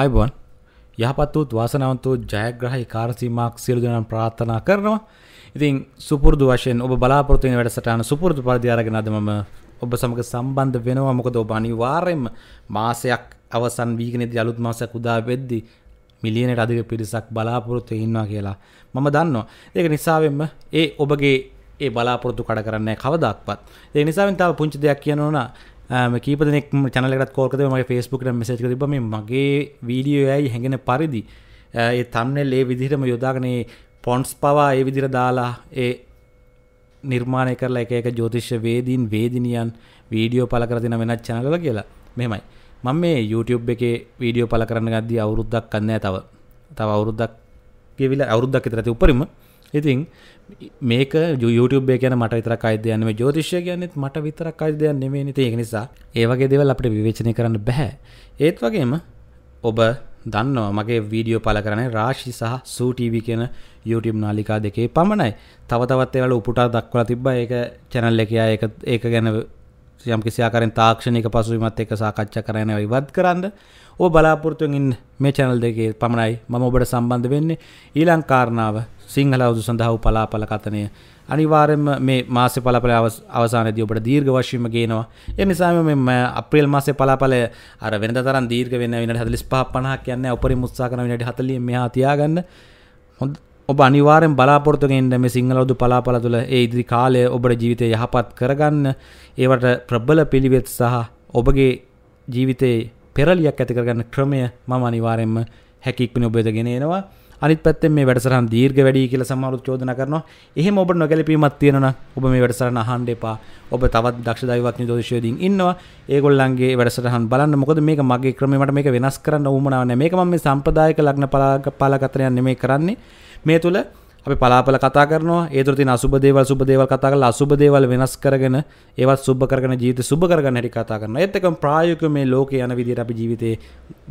අයිබොන් යහපත් වූත් වාසනවන්තු ජයග්‍රහයි කාර්සීමක් සියලු දෙනාම ප්‍රාර්ථනා කරනවා. ඉතින් සුපුරුදු වශයෙන් ඔබ බලාපොරොත්තු වෙන වැඩසටහන සුපුරුදු පරිදි අරගෙන අද මම ඔබ සමග සම්බන්ධ වෙනවා. මොකද ඔබ අනිවාර්යයෙන්ම මාසයක් අවසන් වීගෙනදී අලුත් මාසයක් උදා වෙද්දී මිලියනට අධික පිරිසක් බලාපොරොත්තු ඉන්නවා කියලා මම දන්නවා. ඒක නිසාවෙන්ම ඒ ඔබගේ ඒ බලාපොරොත්තු කඩ කරන්නේ කවදාක්වත්. ඒ නිසාවෙන් තව පුංචි දෙයක් කියනවා කීපදනෙක් චනලට කෝකද මගේ ෆස්බුකට මෙසේක තිබම මගේ වීඩියෝ ඇයි හැඟෙන පරිදි ඒ තම්නෙල් ඒ විදිහටම යොදාගනේ පොන්ස් පවා ඒ විදිර දාලා ඒ නිර්මාණය කරලා එක එක ජෝතිශ්‍ය වේදීන් වේදිනියන් වීඩියෝ පල කරතින වෙනත් චනල කියලා මෙමයි මං මේ YouTube එකේ වීඩියෝ පල කරන්න ගද්දී අවුරුද්දක් කන්නෑ තව තව අවුරුද්දක් ගෙවිල අවුරුද්දක් ඇතරති උපරිම ඉතින් මේක YouTube කියන මට විතර අයිදයන්නේ ජෝතිෂය කියන්නෙත් මට විතර අයිදයන් නෙමේ නති ඒ නිසා ඒවගේ දෙවල් අපට විවේචනය කරන්න බැහැ ඒත් වගේම ඔබ දන්නවා මගේ වීඩියෝ පල කරන රාශි සහ සූටීවි කියන YouTube නාලිකා දෙකේ පමණයි තවතවත් ඒවල උපුටා දක්වලා තිබ්බ ඒ චැනල් එකයා ඒ ගැන යම් කිසියාකරෙන් තාක්ෂණයක පසුවීමත් එක සාකච්ඡා කරනව ඉවත් කරන්න ඕ බලාපොරතුවෙන් මේ චැනල් දෙකේ පමණයි මම ඔබට සම්බන්ධ වෙන්නේ ඊලංකාරණාව සිංහල අවුදු සඳහා වූ පලාපල කතනය අනිවාරෙන්ම මේ මාස පලපල අවසානදී ඔබට දීර්ඝ වශීම ගේනවා ඒ නිසාම මෙම අප්‍රේල් මාසේ පලාපලය අර වෙනද තරම් දීර්ඝ වෙන වෙනට හතලිස් පහ පණහක් යන්න උපරි මුත්සා කරන වෙනට හතලිය මෙහා තියාගන්න හොඳ ඔබ අනිවාරෙන් බලාපොරතුගෙන්ට මේ සිංහලවදු පලාපල තුළ ඒ ඉදිරි කාලය ඔබට ජීවිතය යහපත් කරගන්න ඒවට ප්‍රබ්බල පිළිවෙත් සහ ඔබගේ ජීවිතයේ පෙරලියක් ඇතිකරගන්න ක්‍රමය මම අනිවාරෙන්ම හැකික්පින ඔබේද ගෙනෙනවා අනිත් පැත්තෙන් මේ වැඩසරහන් දීර්ඝ වැඩි කියලා සමහරු චෝදනා කරනවා. එහෙම ඔබට නොගැලපීමක් තියෙනවා ඔබ මේ වැඩසටහන අහන්න එපා. ඔබ තවත් දක්ෂ දෛවඥ දෝෂයේදීන් ඉන්නවා. ඒගොල්ලන්ගේ වැඩසටහන් බලන්න. මොකද මේක මගේ ක්‍රමේ මට මේක වෙනස් කරන්න උවමනාවක් නැහැ. මේක මම මේ සම්ප්‍රදායික ලග්න පලාගතනයක් නෙමෙයි කරන්නේ. මේ තුළ අපි පලාපල කතා කරනවා ඒතුරති අසුබදේව සුබදේවල් කතා කල අසුබදේවල් වෙනස් කරගෙන ඒවත් සුබ කරන ජීත සුබ කරගන්න හටි කතා කරන එත්තක ප්‍රායක මේ ලෝක යන විදිර අපි ජීවිතය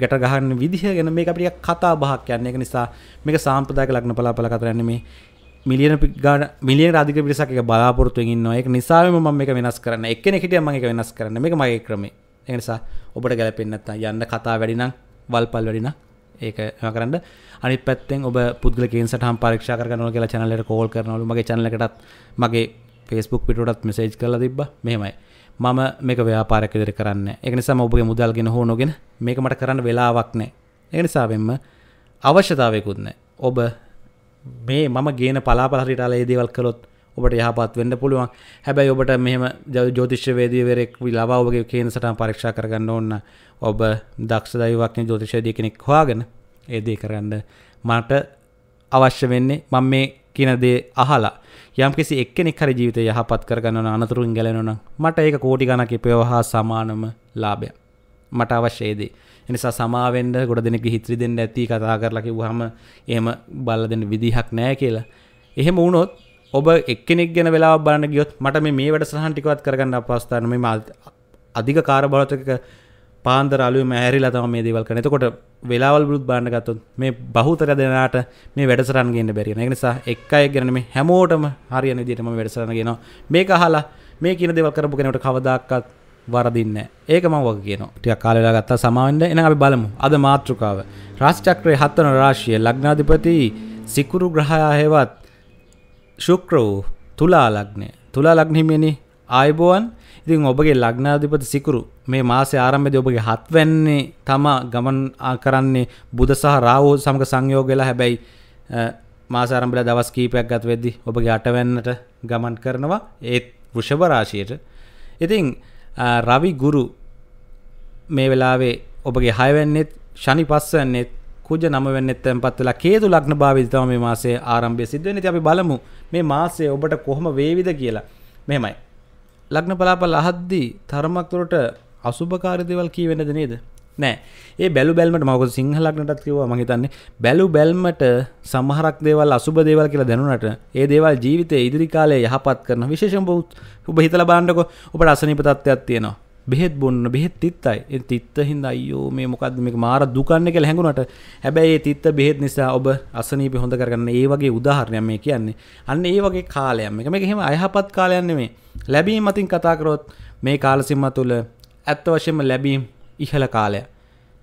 ගැට ගහන්න විදිහ ගෙන මේ අපිිය කතා බහක් යන්න එක නිසා මේක සාම්පදායක ලක්න පලාපල කතරන්නේ මිලියන පිගාන මිලියන රාධික පිරිසක බලාපොරත්තුවෙන් ඉන්නවා එක නිසාම ම එක වෙනස් කරන්න එක හිටිය ම එක වෙනස් කරන එක මගේ ක්‍රමේ එනිසා ඔබට ගැලපෙන්න්නත්තා යන්න කතා වැඩිනම් වල්පල් වැඩිනා ඒක කරන්න අනි පැත්තෙන් ඔබ පුද්ගලකින් සටහම් පරක්ෂ කරනල කියලා චනලට කෝල් කරනලු මගේ චනලකටත් මගේ ෆෙස්බුක් පිටටත් මෙසේජ් කල තිබ මෙහෙමයි මම මේක ව්‍යාපාරකදිර කරන්න එකනිසා ඔබගේ මුදල්ගෙන හෝනොගෙන මේක මට කරන්න වෙලාවක් නෑ එනිසාවෙන්ම අවශ්‍යතාවයකුත්න ඔබ මේ මම ගේන පලාපහරිටාල ඒදේවල් කළොත් ඔබට යහපත් වෙන්න පුළුවන් හැබැයි ඔබට මෙහම ජෝතිශ්‍යවේදීවරෙක් ලබාවගේ කියන සටන් පරක්ෂා කරගන්න ඕන්න ඔබ දක්ෂ දයිවක්න ජෝතිශයදී කෙනෙක් හවාගෙන ඒදේ කරන්න මට අවශ්‍ය වෙන්නේ මං මේ කියනදේ අහලා යම් කිසි එක්කෙනෙක් හරි ජීවිත යහපත් කරගන්න අනතුරුන් ගැලෙනන මට ඒක කෝටි ගණක පයවහා සමානම ලාභය මට අවශ්‍යයේදී එනිසා සමාවෙන්ඩ ගොඩ දෙනෙක හිත්‍රි දෙන්න ඇති කතා කරලකි වහම එහෙම බල්ල දෙන්න විදිහක් නෑ කියලා එහෙම වුණොත් ඔබ එක්කෙනෙක් ගැන වෙලා බලන්න ගියොත් මට මේ වැඩ සහන්ටිකවත් කරගන්න අපස්ථාන මේ අධික කාරබලතක පාන්දර අලුව මෑරිලා තම මේ දේවල් කරන එතකොට වෙලාවල් බුත් බාන්න ගත්තොත් මේ බහුතර දෙනාට මේ වැඩසරන් ගන්න බැරි වෙන. ඒ නිසා එක් අය ගැන මේ හැමෝටම හරියන විදිහට මම වැඩසරන කියනවා. මේක අහලා මේ කියන දේවල් කරපු කෙනෙකුට කවදාකවත් වරදින්න ඒක මං වගේ කියන ටික කාලලා ගත්තා සමාවෙන්ට එන අපි බලමු අද මාතෘකාව රාශ් චක්‍රය හත්වන රාශිය ලග්නාධිපති සිකුරු ග්‍රහයා හෙවත් ශුක්‍ර වූ තුලා ලග්නය තුලා ලග්නිමියනි ආයිබෝවන් ඉතින් ඔබගේ ලග්නාධිපති සිකුරු මේ මාසේ ආරම්භයේදී ඔබගේ හත්වැන්නේ තම ගමන් කරන්නේ බුධ සහ රාහු සමග සංයෝග වෙලා හැබැයි මාස ආරම්භලා දවස් කීපයක් ගත වෙද්දී ඔබගේ අටවැන්නට ගමන් කරනවා ඒත් වෘෂභ රාශියට. ඉතින් රවි ගුරු මේ වෙලාවේ ඔබගේ හයවැන්නේත් ශනි පස්වැන්නේත් කුජ නම වෙන්නෙත් තැන්පත් වෙලා කේතු ලග්න භාවයේ තමයි මේ මාසයේ ආරම්භය සිද්ධ වෙන්නේ. ඉතින් අපි බලමු මේ මාසය ඔබට කොහොම වේවිද කියලා. මෙහෙමයි. ලග්න පලාපල අහද්දී තරමක් දුරට අසුභකාරී දේවල් කියවෙන්නද නේද? නෑ. ඒ බැලු බැල්මට මම ඔක සිංහ ලග්නටත් කිව්වා මම හිතන්නේ බැලු බැල්මට සමහරක් දේවල් අසුභ දේවල් කියලා දැනුණාට ඒ දේවල් ජීවිතයේ ඉදිරි කාලයේ යහපත් කරන විශේෂම ඔබ හිතලා බලන්නකො ඔබට අසනීප තත්ත්වයක් තියෙනවා. බෙහෙත් බොන්න බෙහෙත් තිත්තයි එ තිත්ත හින්ද අයෝ මේ මොකක්ද මේ මාර දුකන්න එක හැඟුණට හැබැයි තිත්ත බෙහෙත් නිසා ඔබ අසනීප හොඳ කරගන්න ඒ වගේ උදාහරණයක් මේ කියන්නේ අන්න ඒ වගේ කාලයක් එක මේක එහෙම අයහපත් කාලයක් නෙමේ ලැබීම් අතින් කතා කරොත් මේ කාලසීමා තුල ඇත්ත වශයෙන්ම ලැබීම් ඉහළ කාලය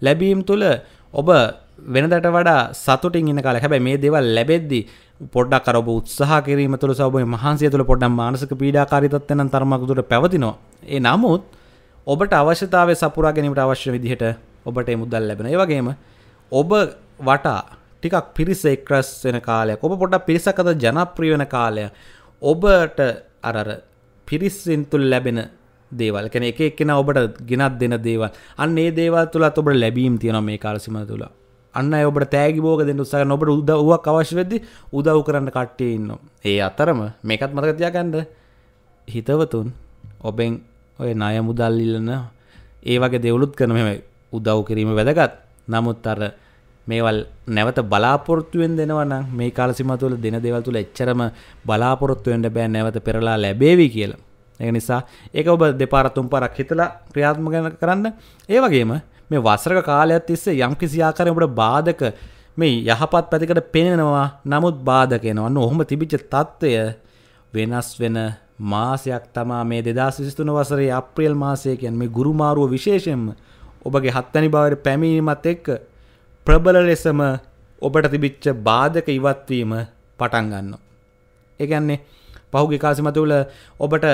ලැබීම් තුල ඔබ වෙනදට වඩා සතුටින් ඉන්න කාලේ හැබැයි මේ දේවල් ලැබෙද්දි පොඩ්ඩක් අර ඔබ උත්සාහ කිරීම තුළ සබ ඔබේ මහන්සිය තුළ පොඩ්ඩක් මානසික පීඩාකාරීත්වයක් නම් තරමක් දුර පැවතිනවා ඒ නමුත් ඔබට අවශ්‍යතාවය සපුරා ගැනීමට අවශ්‍ය විදිහට ඔබට මුදල් ලැබෙන ඒවගේම ඔබ වටා ටිකක් පිරිස එක්රස් වෙන කාලයක් ඔබ පොඩක් පිරිසකද ජනප්‍රිය වෙන කාලය ඔබට අරර පිරිස්සෙන් තුල් ලැබෙන දේවල් කෙන එක එක්කෙන ඔබට ගෙනත් දෙන දේවල් අන්න ඒ දේවල් තුළත් ඔබට ලැබීම් තියෙන මේ කාලසිම තුළ අන්න ඔබට තෑගි බෝග දෙන්න උත්සාහ ඔබට උදව්වක් අවශ්‍ය වෙද්දි උදව් කරන්න කට්ටිය ඉන්නවා ඒ අතරම මේකත් මතක තියාගන්න හිතවතුන් ඔබෙන් ඔය නය මුදල් ඉල්ලන ඒ වගේ දෙවුලුත් කරන මෙම උදව් කිරීම වැදගත් නමුත් අර මේවල් නැවත බලාපොරත්තුවෙන් දෙනවනම් මේ කාලසිමතුවල දෙන දෙවල් තුළ එච්චරම බලාපොරොත්තුවෙන්ට බෑ නැවත පෙරලා ලැබේවි කියලා. ඒ නිසා ඒක ඔබ දෙපාරතුම් පරක් හිතලා ක්‍රියාත්ම ගැන කරන්න ඒ වගේම මේ වසරක කාලයක් තිස්සේ යම් කිසියාකාරයට බාධක මේ යහපත් පැතිකට පෙනෙනවා නමුත් බාධකෙනවන්න ඔහොම තිබිච්ච තත්ත්වය වෙනස් වෙන මාසයක් තමා මේ දෙදස් විසිතුන වසරේ අප්‍රියල් මාසයකයන් මේ ගුරුමාරුව විශේෂයෙන්ම ඔබගේ හත්තනි බවට පැමීමත් එක්ක ප්‍රබල ලෙසම ඔබට තිබිච්ච බාධක ඉවත්වීම පටන්ගන්න. ඒගැන්නේ පහුගේ කාසිමතුවල ඔබට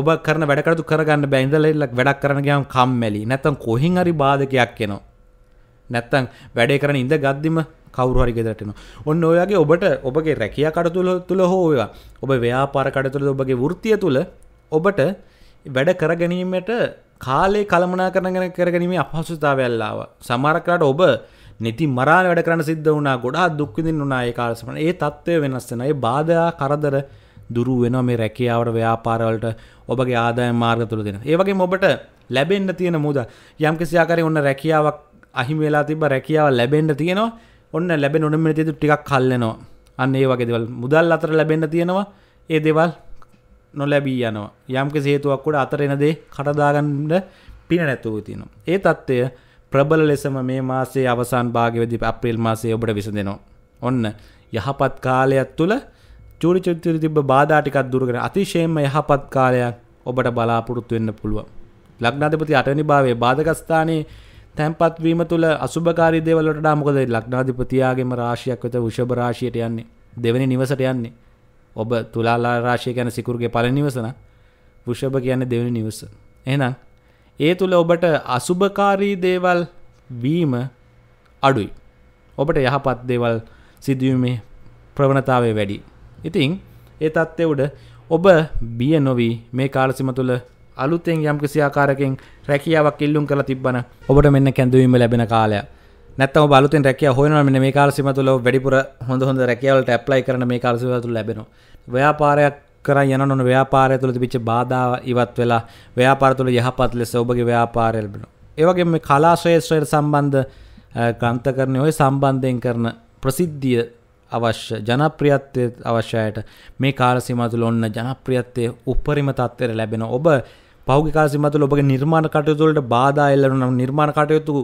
ඔබ කරන වැඩකරතු කරගන්න බැන්දලෙල්ලක් වැඩක් කරන ගම් කම්මැලි නැතම් කොහින් හරි බාධකයක් එනවා. නැත්තං වැඩේ කරන ඉඳ ගද්දිම කවරුහරි ගෙදරටන ඔන්න ඔයාගේ ඔබට ඔබගේ රැකිය කඩතුළ තුළ හෝවා ඔබ ව්‍යාපාර කඩතුළ ඔබගේ වෘතිය තුළ ඔබට වැඩ කරගැනීමට කාලේ කළමනා කරගෙන කරගැනීම අපහසුතාවල්ලාව සමරකරට ඔබ නිති මරා වැඩ කරන සිද්ධ වනා ගොඩා දුක්විදින් වනා ඒ කාලසමන ඒ තත්ත්වය වෙනස්සෙනයි බාධයා කරදර දුරු වෙන මේ රැකියාවට ව්‍යාපාරවලට ඔබගේ ආදාය මාර්ග තුළ දෙෙන ඒවගේ ඔබට ලැබෙන්න්න තියෙන මුද යම්කිසියාකරි ඔන්න රැකියාවක් අහිමවෙලා තිබ රැකියාව ලැබෙන්ට තියෙනවා ඔන්න ලැබ නොනම තිතු ටිකක් කල්ලනවා අන්න ඒ වගේදවල් මුදල් අතර ලැබෙන්න්න තියෙනවා ඒ දෙවල් නොලැබී යනවා යම්ක සේතුවක්කොට අතර එනදේ කටදාගන්නට පින නැතුව තිනවා ඒ තත්ත්වය ප්‍රබල ලෙසම මේ මාසේ අවසාන් භාගවදි අප්‍රේල් මාසේ ඔබට විස දෙනවා ඔන්න යහපත් කාලයක් තුළ චූරිචුත්තර තිබ බාධාටිකත් දුරගෙන අතිශයෙන්ම යහපත් කාලයක් ඔබට බලාපොරොත්තු වෙන්න පුළුව ලක්නාධපති අටනි භාවේ බාධකස්ථානයේ තැන්පත්වීම තුළ අසුභකාරී දේවල්වලට මොකද ලග්නාධිපතියාගේම රාශියක් වෙත වෘෂභ රාශියට යන්නේ දෙවෙනි නිවසට යන්නේ ඔබ තුලාලා රාශිය කියන්නේ සිකුරුගේ පළවෙනි නිවසන වෘෂභ කියන්නේ දෙවෙනි නිවස එහෙනම් ඒ තුළ ඔබට අසුභකාරී දේවල් වීම අඩුයි ඔබට යහපත් දේවල් සිදුවීමේ ප්‍රවණතාවය වැඩි ඉතිං ඒ තත්ත්වය උඩ ඔබ බිය නොවී මේ කාලසිම තුළ අලුතෙන් යම් කිසි ආකාරකෙන් රැකියාවක් ඉල්ලුම් කළ තිබන ඔබට මෙන්න කැඳවීම ලැබෙන කාලය නැත්තම බලුතින් රැකිය හොයන මෙන්න මේ කාලසිම තුල වැඩිපුර හොඳ හොඳ රැකියාවලට ඇප්ලයි කරන මේ කාලසිම තුල ලැබෙනවා ව්‍යාපාරයක් කර යන නොන ව්‍යාපාරය තුළ තිබිච්ච බාධා ඉවත් වෙලා ව්‍යාපාර තුළ යහපත් ලෙස ඔබගේ ව්‍යාපාරය ලැබෙනවා ඒවගේ මේ කලා ශ්‍රේෂ්ත්‍රයට සම්බන්ධ ග්‍රන්ථකරණය ඔය සම්බන්ධයෙන් කරන ප්‍රසිද්ධිය අවශ්‍ය ජනප්‍රියත්වය අවශ්‍යයට මේ කාලසිමතුළ ඔන්න ජනප්‍රියත්වය උපරිම තත්වයට ලැබෙන ඔබ පෞගිකාසිමතු ඔබගේ නිර්මාණ කටයුතුවලට බාධා එල්ලනු නම් නිර්මාණ කටයුතු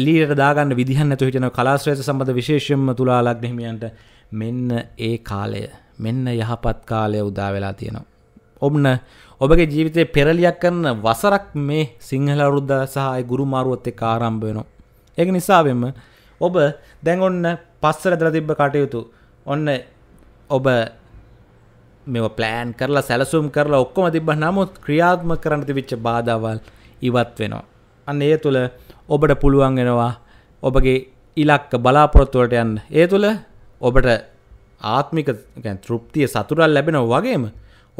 එලීට දාගන්න විදිහන් නැතු හිටන කලාශ්‍රයට සම්බඳ විශේෂම තුලා ලක්නහිමියන්ට මෙන්න ඒ කාලය මෙන්න යහපත් කාලය උදා වෙලා තියෙනවා. ඔබන ඔබගේ ජීවිතය පෙරලියක් කරන්න වසරක් මේ සිංහලවරුද්ධ සහය ගුරු මාරුවත්තේ කාරම්භ වෙනවා. ඒක නිසාවෙම ඔබ දැන් ඔන්න පස්සර දර තිබ්බ කටයුතු ඔන්න ඔබ මෙ ප්ලෑන් කරලා සැලසුම් කරලා ඔක්කොම තිබ නමුත් ක්‍රියාත්ම කරන්න තිවිච්ච බාධාවල් ඉවත් වෙනවා. අන්න ඒ තුළ ඔබට පුළුවන් වෙනවා ඔබගේ ඉලක්ක බලාපොරොත්තුවට යන්න ඒ තුළ ඔබට ආත්මික තෘප්තිය සතුරල් ලැබෙනව වගේම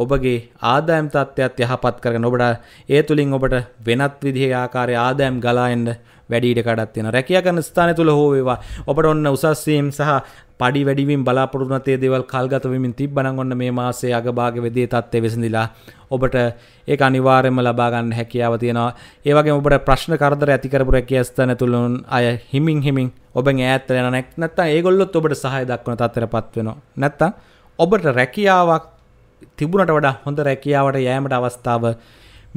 ඔබගේ ආදායම් තත්ත්වයක් යහපත් කරගෙන ඔබට ඒ තුළින් ඔබට වෙනත් විදිහේ ආකාරය ආදායම් ගලායන්න වැඩිට කඩත් වෙන රැකිය කරන ස්ථාන තුළ හෝවේවා ඔබට ඔන්න උසස්සීම් සහ පඩි වැඩිවිම් බලාපොරනතේ දෙවල් කල්ගතවමින් තිබ්බනන් ඔන්න මේ මාසේ අගභාග වෙදේ තත්ත්වය වෙසඳලා ඔබට ඒ අනිවාරයම ලබාගන්න හැකියාව තියෙනවා ඒවගේ ඔබට ප්‍රශ්න කරදර ඇතිකරපුර කියස්ථන තුළුන් අය හිමින් හිමින් ඔබ ඇත්තලන නැක් නැත්ත ඒගොල්ලොත් ඔබට සහය දක්වන තත්තර පත්වෙනවා නැත්තම් ඔබට රැකියාවක් තිබුණට වඩා හොඳ රැකියාවට යෑමට අවස්ථාව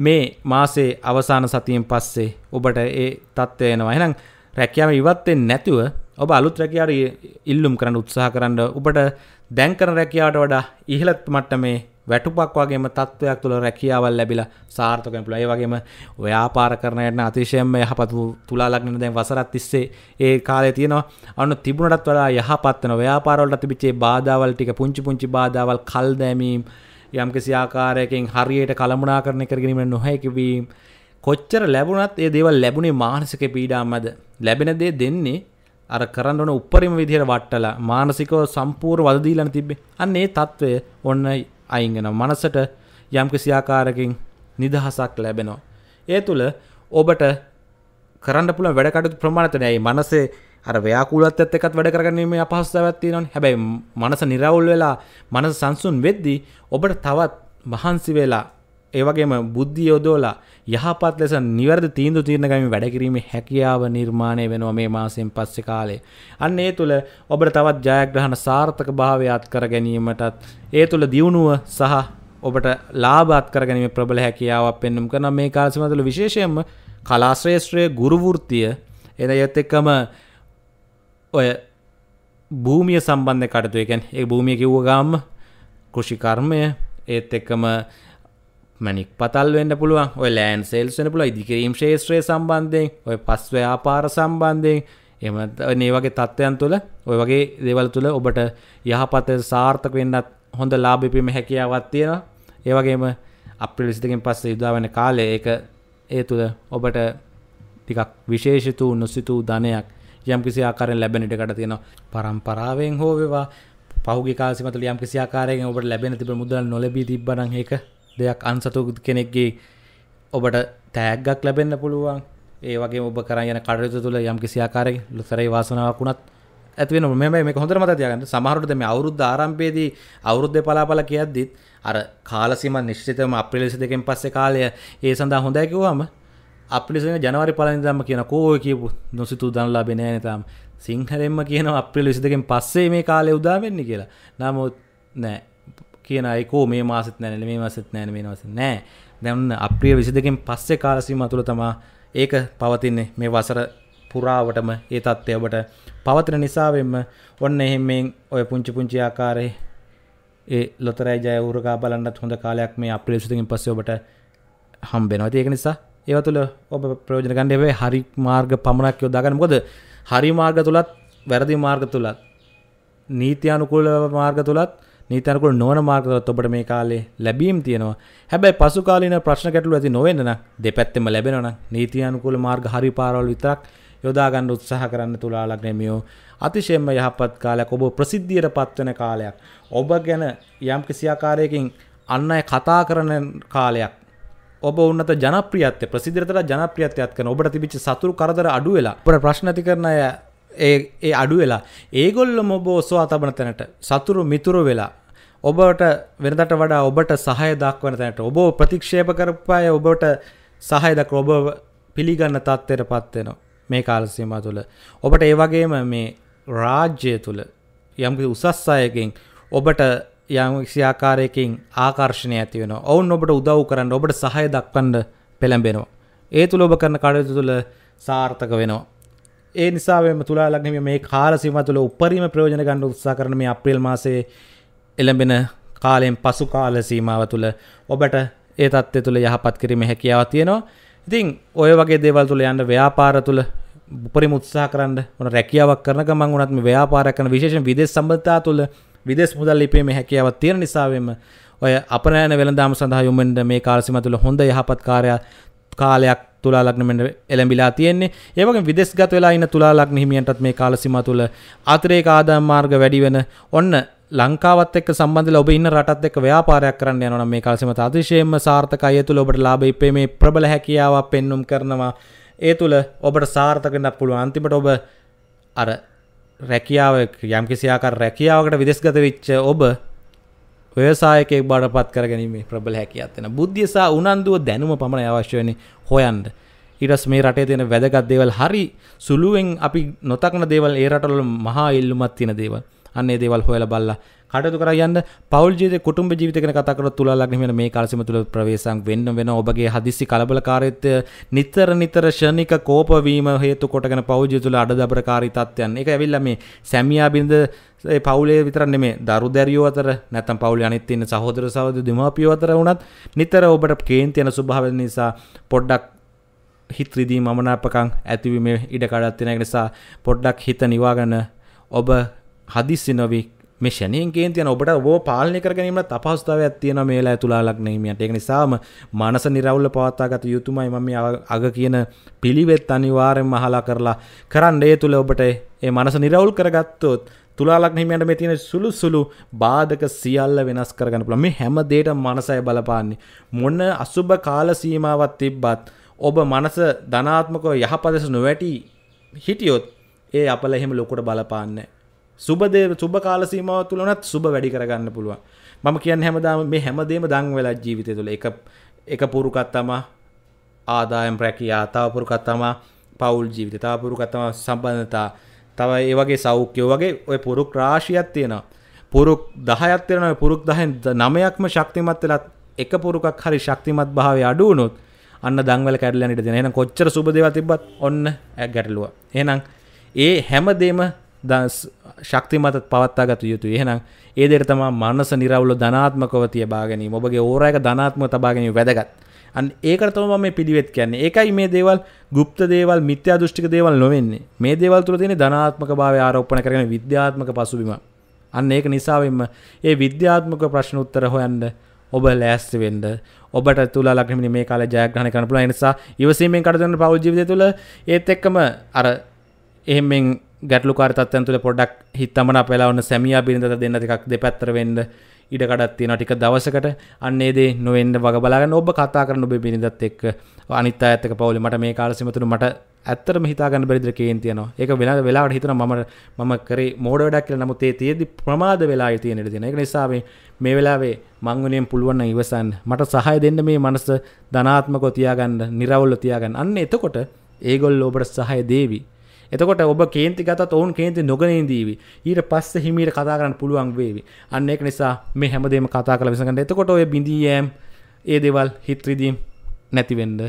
මේ මාසේ අවසාන සතියෙන් පස්සේ ඔබට ඒ තත්ත්වය එනවා. එහෙනම් රැකියාව ඉවත් වෙන්නේ නැතුව ඔබ අලුත් රැකියාවට ඉල්ලුම් කරන්න උත්සාහ කරන්න ඔබට දැන් කරන රැකියාවට වඩා ඉහළත් මට්ටමේ වැටුපක් වගේම තත්ත්වයක් තුළ රැකියාවල් ලැබිලා සාර්ථකම් පුළ ඒ වගේම ව්‍යාපාර කරනයට අතිශයෙන්ම යහපත් වූ තුලාලක්න දැන් වසරත් තිස්සේ ඒ කාලය තියෙනවා අන්න තිබුණටත් වලා යහපත්වන ව්‍යාපාරවලට තිබිච්චේ බාධාවල් ටික පුංචි පුංචි බාධාවල් කල් දැමීම් යම් කිසි ආකාරයකින් හරියට කළමනා කරන කරගෙනීම නොහැකිවීම කොච්චර ලැබුණත් ඒ දේවල් ලැබුණේ මානසික පීඩාමද ලැබෙන දේ දෙන්නේ අර කරන්න ඕන උපරිම විදිහට වට්ටලා මානසිකව සම්පූර්ණ වදදීලන තිබ්බේ අන්න ඒ తත්වය ඔන්න අයින් වෙනවා මනසට යම් කිසි ආකාරකින් නිදහසක් ලැබෙනවා ඒ තුල ඔබට කරන්න පුළුවන් වැඩ කටයුතු ප්‍රමාණයට නෑයි මනසේ අර ව්‍යකූලත් එත් එකත් වැඩ කරගන්නීම අපහස්සාවත්තිනොන් හැබැයි මනස නිරවුල් වෙලා මනස සංසුන් වෙද්දී ඔබට තවත් මහන්සි වෙලා ඒවගේම බුද්ධි යොදෝලා යහපත් ලෙස නිවැරදි තීන්දු තීරණගමින් වැඩ කිරීමේ හැකියාව නිර්මාණය වෙනවා මේ මාසයෙන් පස්සේ කාලේ. අන්න ඒ තුළ ඔබට තවත් ජයග්‍රහණ සාර්ථක භාවය අත්කර ගැනීමටත් ඒ තුළ දියුණුව සහ ඔබට ලාභාත් කරගැනීමේ ප්‍රබල හැකියාවක් පෙන්වම් කරන මේ කාලසීමාව තුළ විශේෂයෙන්ම කලා ශ්‍රේෂ්ඨයේ ගුරු වෘත්තිය එන යත් එක්කම ඔය භූමිය සම්බන්ධ කටතු එකැන් ඒ භූමිය කිව්ව ගාම්ම කෘෂිකර්මය ඒත් එක්කම මැනික් පතල් වෙන්න පුළුවන් ඔය ලෑන් සේල්ස් වෙන පුළුවන් ඉදිකිරීම් ශේත්‍රයේ සම්බන්ධයෙන් ඔය පස් ව්‍යාපාර සම්බන්ධයෙන් එහෙම මේ වගේ තත්ත්වයන් තුළ ඔය වගේ දේවල් තුළ ඔබට යහපත සාර්ථක වෙන්නත් හොඳ ලාභෙපීම හැකියාවක් තියෙනවා ඒ වගේම අප්‍රිල් 22කින් පස්සේ යුදා වෙන කාලේ ඒක ඒ තුළ ඔබට ටිකක් විශේෂිත උණුසිතු ධනයක් යම් කිසි ආකාරයෙන් ලැබෙන ඉඩකට තියෙනවා පරම්පරාවෙන් හෝ වේවා පහුගේ කාසිමතුල යම් කිසි ආකාරයෙන් ඔබට ලැබෙන තිබෙන මුදල් නොලැබී තිබ්බනම් ඒක දෙයක් අන්සතු කෙනෙක්ගේ ඔබට තෑග්ගක් ලැබෙන්න පුළුවන් ඒ වගේ ඔබ කරන් යන කටයුතු තුළ යම් කිසි ආකාරයෙන් ලොතරේ වාසනාවක් වුණත් ඇතිවෙන මෙම මේ හොඳ මතතියගන්න සමහරුට මේ අවුද්ධ ආරම්පයේදී අවුද්ධ පලාපල කියද්දිත් අර කාලසිම නිශ්චිතම අප්‍රලෙසි දෙකෙන් පස්සේ කාලය ඒ සඳහා හොඳැකිවම අපිලිසින ජනවරි පලනිදම කියන කෝය කියපු නොසිතු දන්ලා බෙනෑනතම් සිංහලෙන්ම කියන අප්‍රිල විසිදකෙන් පස්සේ මේ කාලය උදාවෙන්නේ කියලා නමුත් නෑ කියන අයකෝ මේ මාසත් නැන මේ මසත් නෑන මේ වස නෑ දැන්න අප්‍රිය විසි දෙකින් පස්සෙ කාලසීම තුළ තමා ඒක පවතින්නේ මේ වසර පුරාවටම ඒ තත්ත්වයවට පවතන නිසාවෙන්ම ඔන්න එහෙමෙන් ඔය පුංචි පුංචි ආකාරය ඒ ලොතරයි ජය වරකා බලන්නත් හොඳ කාලයක් මේ අප්‍රිය විසිදකින් පස්සෝබට හම්බෙනවා ඒක නිසා ඒව තුළ ඔබ ප්‍රයෝජන ගණ්ඩේ හරි මාර්ග පමණක් යොදාගන්න මොද හරි මාර්ග තුළත් වැරදි මාර්ග තුළත් නීතියනුකුල මාර්ග තුළත් නීතනකුල නොන මාර්ගතත් ඔබට මේ කාලේ ලැබීම් තියෙනවා හැබැයි පසු කාලන ප්‍රශ්න කැටලු ඇති නොවෙන්න දෙපැත්තෙම ලැබෙනන නීතියනුකුල මාර්ග හරි පාරවල් විතරක් යොදාගන්න උත්සාහ කරන්න තුලාලක් නෙමියෝ අතිශයෙන්ම යහපත් කාලයක් ඔබ ප්‍රසිද්ධියට පත්වන කාලයක් ඔබ ගැන යම් කිසියාකාරයකින් අන්න කතා කරන කාලයක් ඔබ උන්නත ජනප්‍රියත්ය ප්‍රසිදරතර ජනප්‍රියත්යත් කන ඔබට තිබිච සතුරු කරදර අඩු වෙලා ඔබට ප්‍රශ්න ඇති කරන අය ඒ අඩු වෙලා ඒගොල්ලොම ඔබ ඔස්වා තබන තැනට සතුරු මිතුරු වෙලා ඔබට වෙනදට වඩා ඔබට සහය දක්වන තැනට ඔබ ප්‍රතික්ෂේප කරපාය ඔබට සහයදක් ඔබ පිළිගන්න තත්ත්වයට පත්වෙනවා මේ කාලසීම තුළ ඔබට ඒවගේම මේ රාජ්‍යය තුළ යම්කි උසස් අයකින් ඔබට යංක්ෂයාකාරයකින් ආකර්ශණය ඇතිවෙන ඔවුන් ඔබට උදව් කරන්න ඔබට සහය දක්වන්න පෙළඹෙනවා. ඒ තුළ ඔබ කරන කඩයුතු තුළ සාර්ථක වෙනවා. ඒ නිසාවෙම තුලා ලග්නම මේ කාල සීම තුළ උපරිම ප්‍රයෝජන ගන්න උත්සා කරන මේ අප්‍රේල් මාසේ එළඹෙන කාලයෙන් පසු කාල සීමාව තුළ ඔබට ඒ තත්ත්වය තුළ යහපත් කිරීම හැකියාව තියෙනවා. ඉතින් ඔය වගේ දේවල් තුළ යන්න ව්‍යාපාර තුළ උපරිම උත්සාහ කරන්න ඕන රැකියාවක් කරන ගමන් උනත් මේ ව්‍යාපාරයක් කරන විශේෂයෙන් විදේශ සම්බන්ධතා තුළ විදෙස් මුදල් ලිපීමේ හැකියාවක් තියෙන නිසාවෙම ඔය අපනෑන වෙළඳාම සඳහා යොමුෙන්ට මේ කාලසීම තුළ හොඳ යහපත් කාර්යයක් කාලයක් තුලා ලග්නමෙන්ට එළඹිලා තියෙන්නේ. ඒ වගේම විදේශගත වෙලා ඉන්න තුලා ලග්න හිමියන්ටත් මේ කාල සීමා තුළ අතිරේක ආදායම් මාර්ග වැඩි වෙන ඔන්න ලංකාවත් එක්ක සම්බන්ධලා ඔබ ඉන්න රටත් එක්ක ව්‍යාපාරයක් කරන්න යනවා නම් මේ කාල සීමත අතිශයින්ම සාර්ථකයි. ඒ තුළ ඔබට ලාභ ඉපේ මේ ප්‍රබල හැකියාවක් පෙන්눔 කරනවා. ඒ තුළ ඔබට සාර්ථක වෙන්නත් පුළුවන්. අන්තිමට ඔබ අර රැකියාව යම් කිසියාකර රැකියාවකට විදෙස්ගත විච්ච ඔබ ව්‍යවසායකෙක් බවට පත් කරගැනීමේ ප්‍රබල හැකියාවක් වෙන. බුද්ධිය සහ උනන්දුව දැනුම පමණයි අවශ්‍ය වෙන්නේ හොයන්න. ඊට පස්සේ මේ රටේ තියෙන වැදගත් දේවල් හරි සුළුවෙන් අපි නොතකන දේවල් ඒ රටවල මහා ඉල්ලුමක් තියෙන දේවල්. අන්න ඒ දේවල් හොයලා බලලා කටයුතු කරයන්න පවල් ජීවිත කුටුම්බ ජීවිත ගැන කතා කරලා තුලා ලග්න මේ කාලසීම තුල ප්‍රවේශම් වෙන්න වෙන ඔබගේ හදිස්සි කලබලකාරීත්වය නිතර නිතර ෂණික කෝප වීම හේතු කොටගෙන පවල් ජීවිත තුල අඩදබරකාරී තත්ත්වයන් ඒක ඇවිල්ලා මේ සැමියා බින්ද ඒ පවුලේ විතරන්න මේ දරු දැරියෝ අතර නැතම් පවුල අනිත් ඉන්න සහෝදර සහෝදර දෙමාපියෝ අතර වුණත් නිතර ඔබට කේන්ති යන ස්වභාවය නිසා පොඩ්ඩක් හිත රිදී මමනාපකම් ඇතිවීමේ ඉඩ කඩක් තියෙන නිසා පොඩ්ඩක් හිත නිවාගෙන ඔබ හදිස්සි නොවි මේ ෂණයෙන් කේන්තියන ඔබට ඔබ පාලනය කර ගැනීමට අපහසුතාවයක් තියෙනවා මේලා ඇතුළාලක් නෙහිමියන්ට ඒක නිසාම මානස නිරවුල්ව පවත්වා ගත යුතුමයි මම මේ අග කියන පිළිවෙත් අනිවාර්යෙන්ම අහලා කරලා කරන්න ඒ තුල ඔබට ඒ මනස නිරවුල් කරගත්තොත් තුලාලක් හිමියන්ට මේ තියෙන සුළු සුළු බාධක සියල්ල වෙනස් කරගන්න පුළුවන්. මේ හැම දෙයකම මනසයි බලපාන්නේ. මොන අසුබ කාල සීමාවක් තිබ්බත් ඔබ මනස ධනාත්මකව යහපතට නොවැටි හිටියොත් ඒ අපල එහෙම ලොකුට බලපාන්නේ සුබදේ සුබ කාල සීමාව තුළනත් සුබ වැඩි කරගන්න පුළුවන් මම කියන්න හැමදාම මේ හැමදේම දං වෙලා ජීවිතය තුළ එක එක පුරුකත් තමා ආදායම් රැකයා තාව පුරුකත් තමා පවුල් ජීවිත තා පුරුකත් තමා සම්බන්ධතා තව ඒ වගේ සෞඛ්‍යෝ වගේ ඔය පුරුක් රාශියක් තියෙනවා පුරුක් දහයක් තියෙනවා පුරුක් දහෙන් නමයක්ම ශක්තිමත් වෙලත් එක පුරුකක් හරි ශක්තිමත් භාවය අඩු වුණොත් අන්න දංවල කැඩලා ඉඳ දෙන. එහෙනම් කොච්චර සුබ දේවල් තිබ්බත් ඔන්න ගැටලුව. එහෙනම් ඒ හැම දෙම ශක්තිමත පවත්තා ගත යුතු එහෙනම් ඒ දෙයට තමා මනස නිරවුල ධනාත්මකව තියබා ගැනීම ඔබගේ ඕරයක ධනාත්මව තබා ගැනීම වැදගත් අන්න ඒකට තමයි මම මේ පිළිවෙත් කියන්නේ ඒකයි මේ දේවල් গুপ্ত දේවල් මිත්‍යා දෘෂ්ටික දේවල් නොවෙන්නේ මේ දේවල් තුල තියෙන ධනාත්මක භාවය ආරෝපණය කරගෙන විද්‍යාත්මක පසුබිම අන්න ඒක නිසාවෙන්ම ඒ විද්‍යාත්මක ප්‍රශ්න උත්තර හොයන්න ඔබ ලෑස්ති වෙන්න ඔබට තුලා ලක්ෂණ මේ කාලේ ජයග්‍රහණය කරන්න පුළුවන් ඒ නිසා ඉවසීමෙන් කටයුතු කරන පෞද්ගලික ජීවිතය තුළ ඒත් එක්කම අර එහෙමෙන් ගැටලු කාර්තත්යන් තුළ පොඩක් හිත්තමන අපලා ඔන්න සැමියා බිරිඳ දෙන්න දෙකක් දෙපැත්තර වෙන්න ඉඩකඩත් තියෙන ටික දවසකට අන්නේ දේ නොවෙන්න වග බලාගෙන ඔබ කතා කරන ඔබේ බිරිඳත් එක්ක අනිත් අයත් එක්ක පවුලේ මට මේ කාලෙ සෙමතුණු මට ඇත්තරම හිතාගන්න බැරිදිර කේන් තියනවා ඒක වෙලා වෙලාට හිතන ම මම කරේ මෝඩ වැඩක් කියල නමුත් ඒ තියෙදි ප්‍රමාද වෙලා තියෙනට තියෙන එක නිසාවේ මේ වෙලාවේ මංගනයෙන් පුළුවන්න ඉවසන් මට සහය දෙන්න මේ මනස ධනාත්මකො තියාගන්න නිරවුල්ල තියාගන්න අන්න එතකොට ඒගොල් ලෝබට සහය දේවී එතකොට ඔබ කේන්ති ගතත් ඔවුන් කේන්ති නොගනයදීවී ඊට පස්ස හිමීට කතාරන්න පුළුවන් වේවි අන්න එක නිසා මේ හැමදේම කතා කළ විසකට එතකොට ඔය බිඳියම් ඒ දෙවල් හිත්‍රදීම් නැතිවෙන්ඩ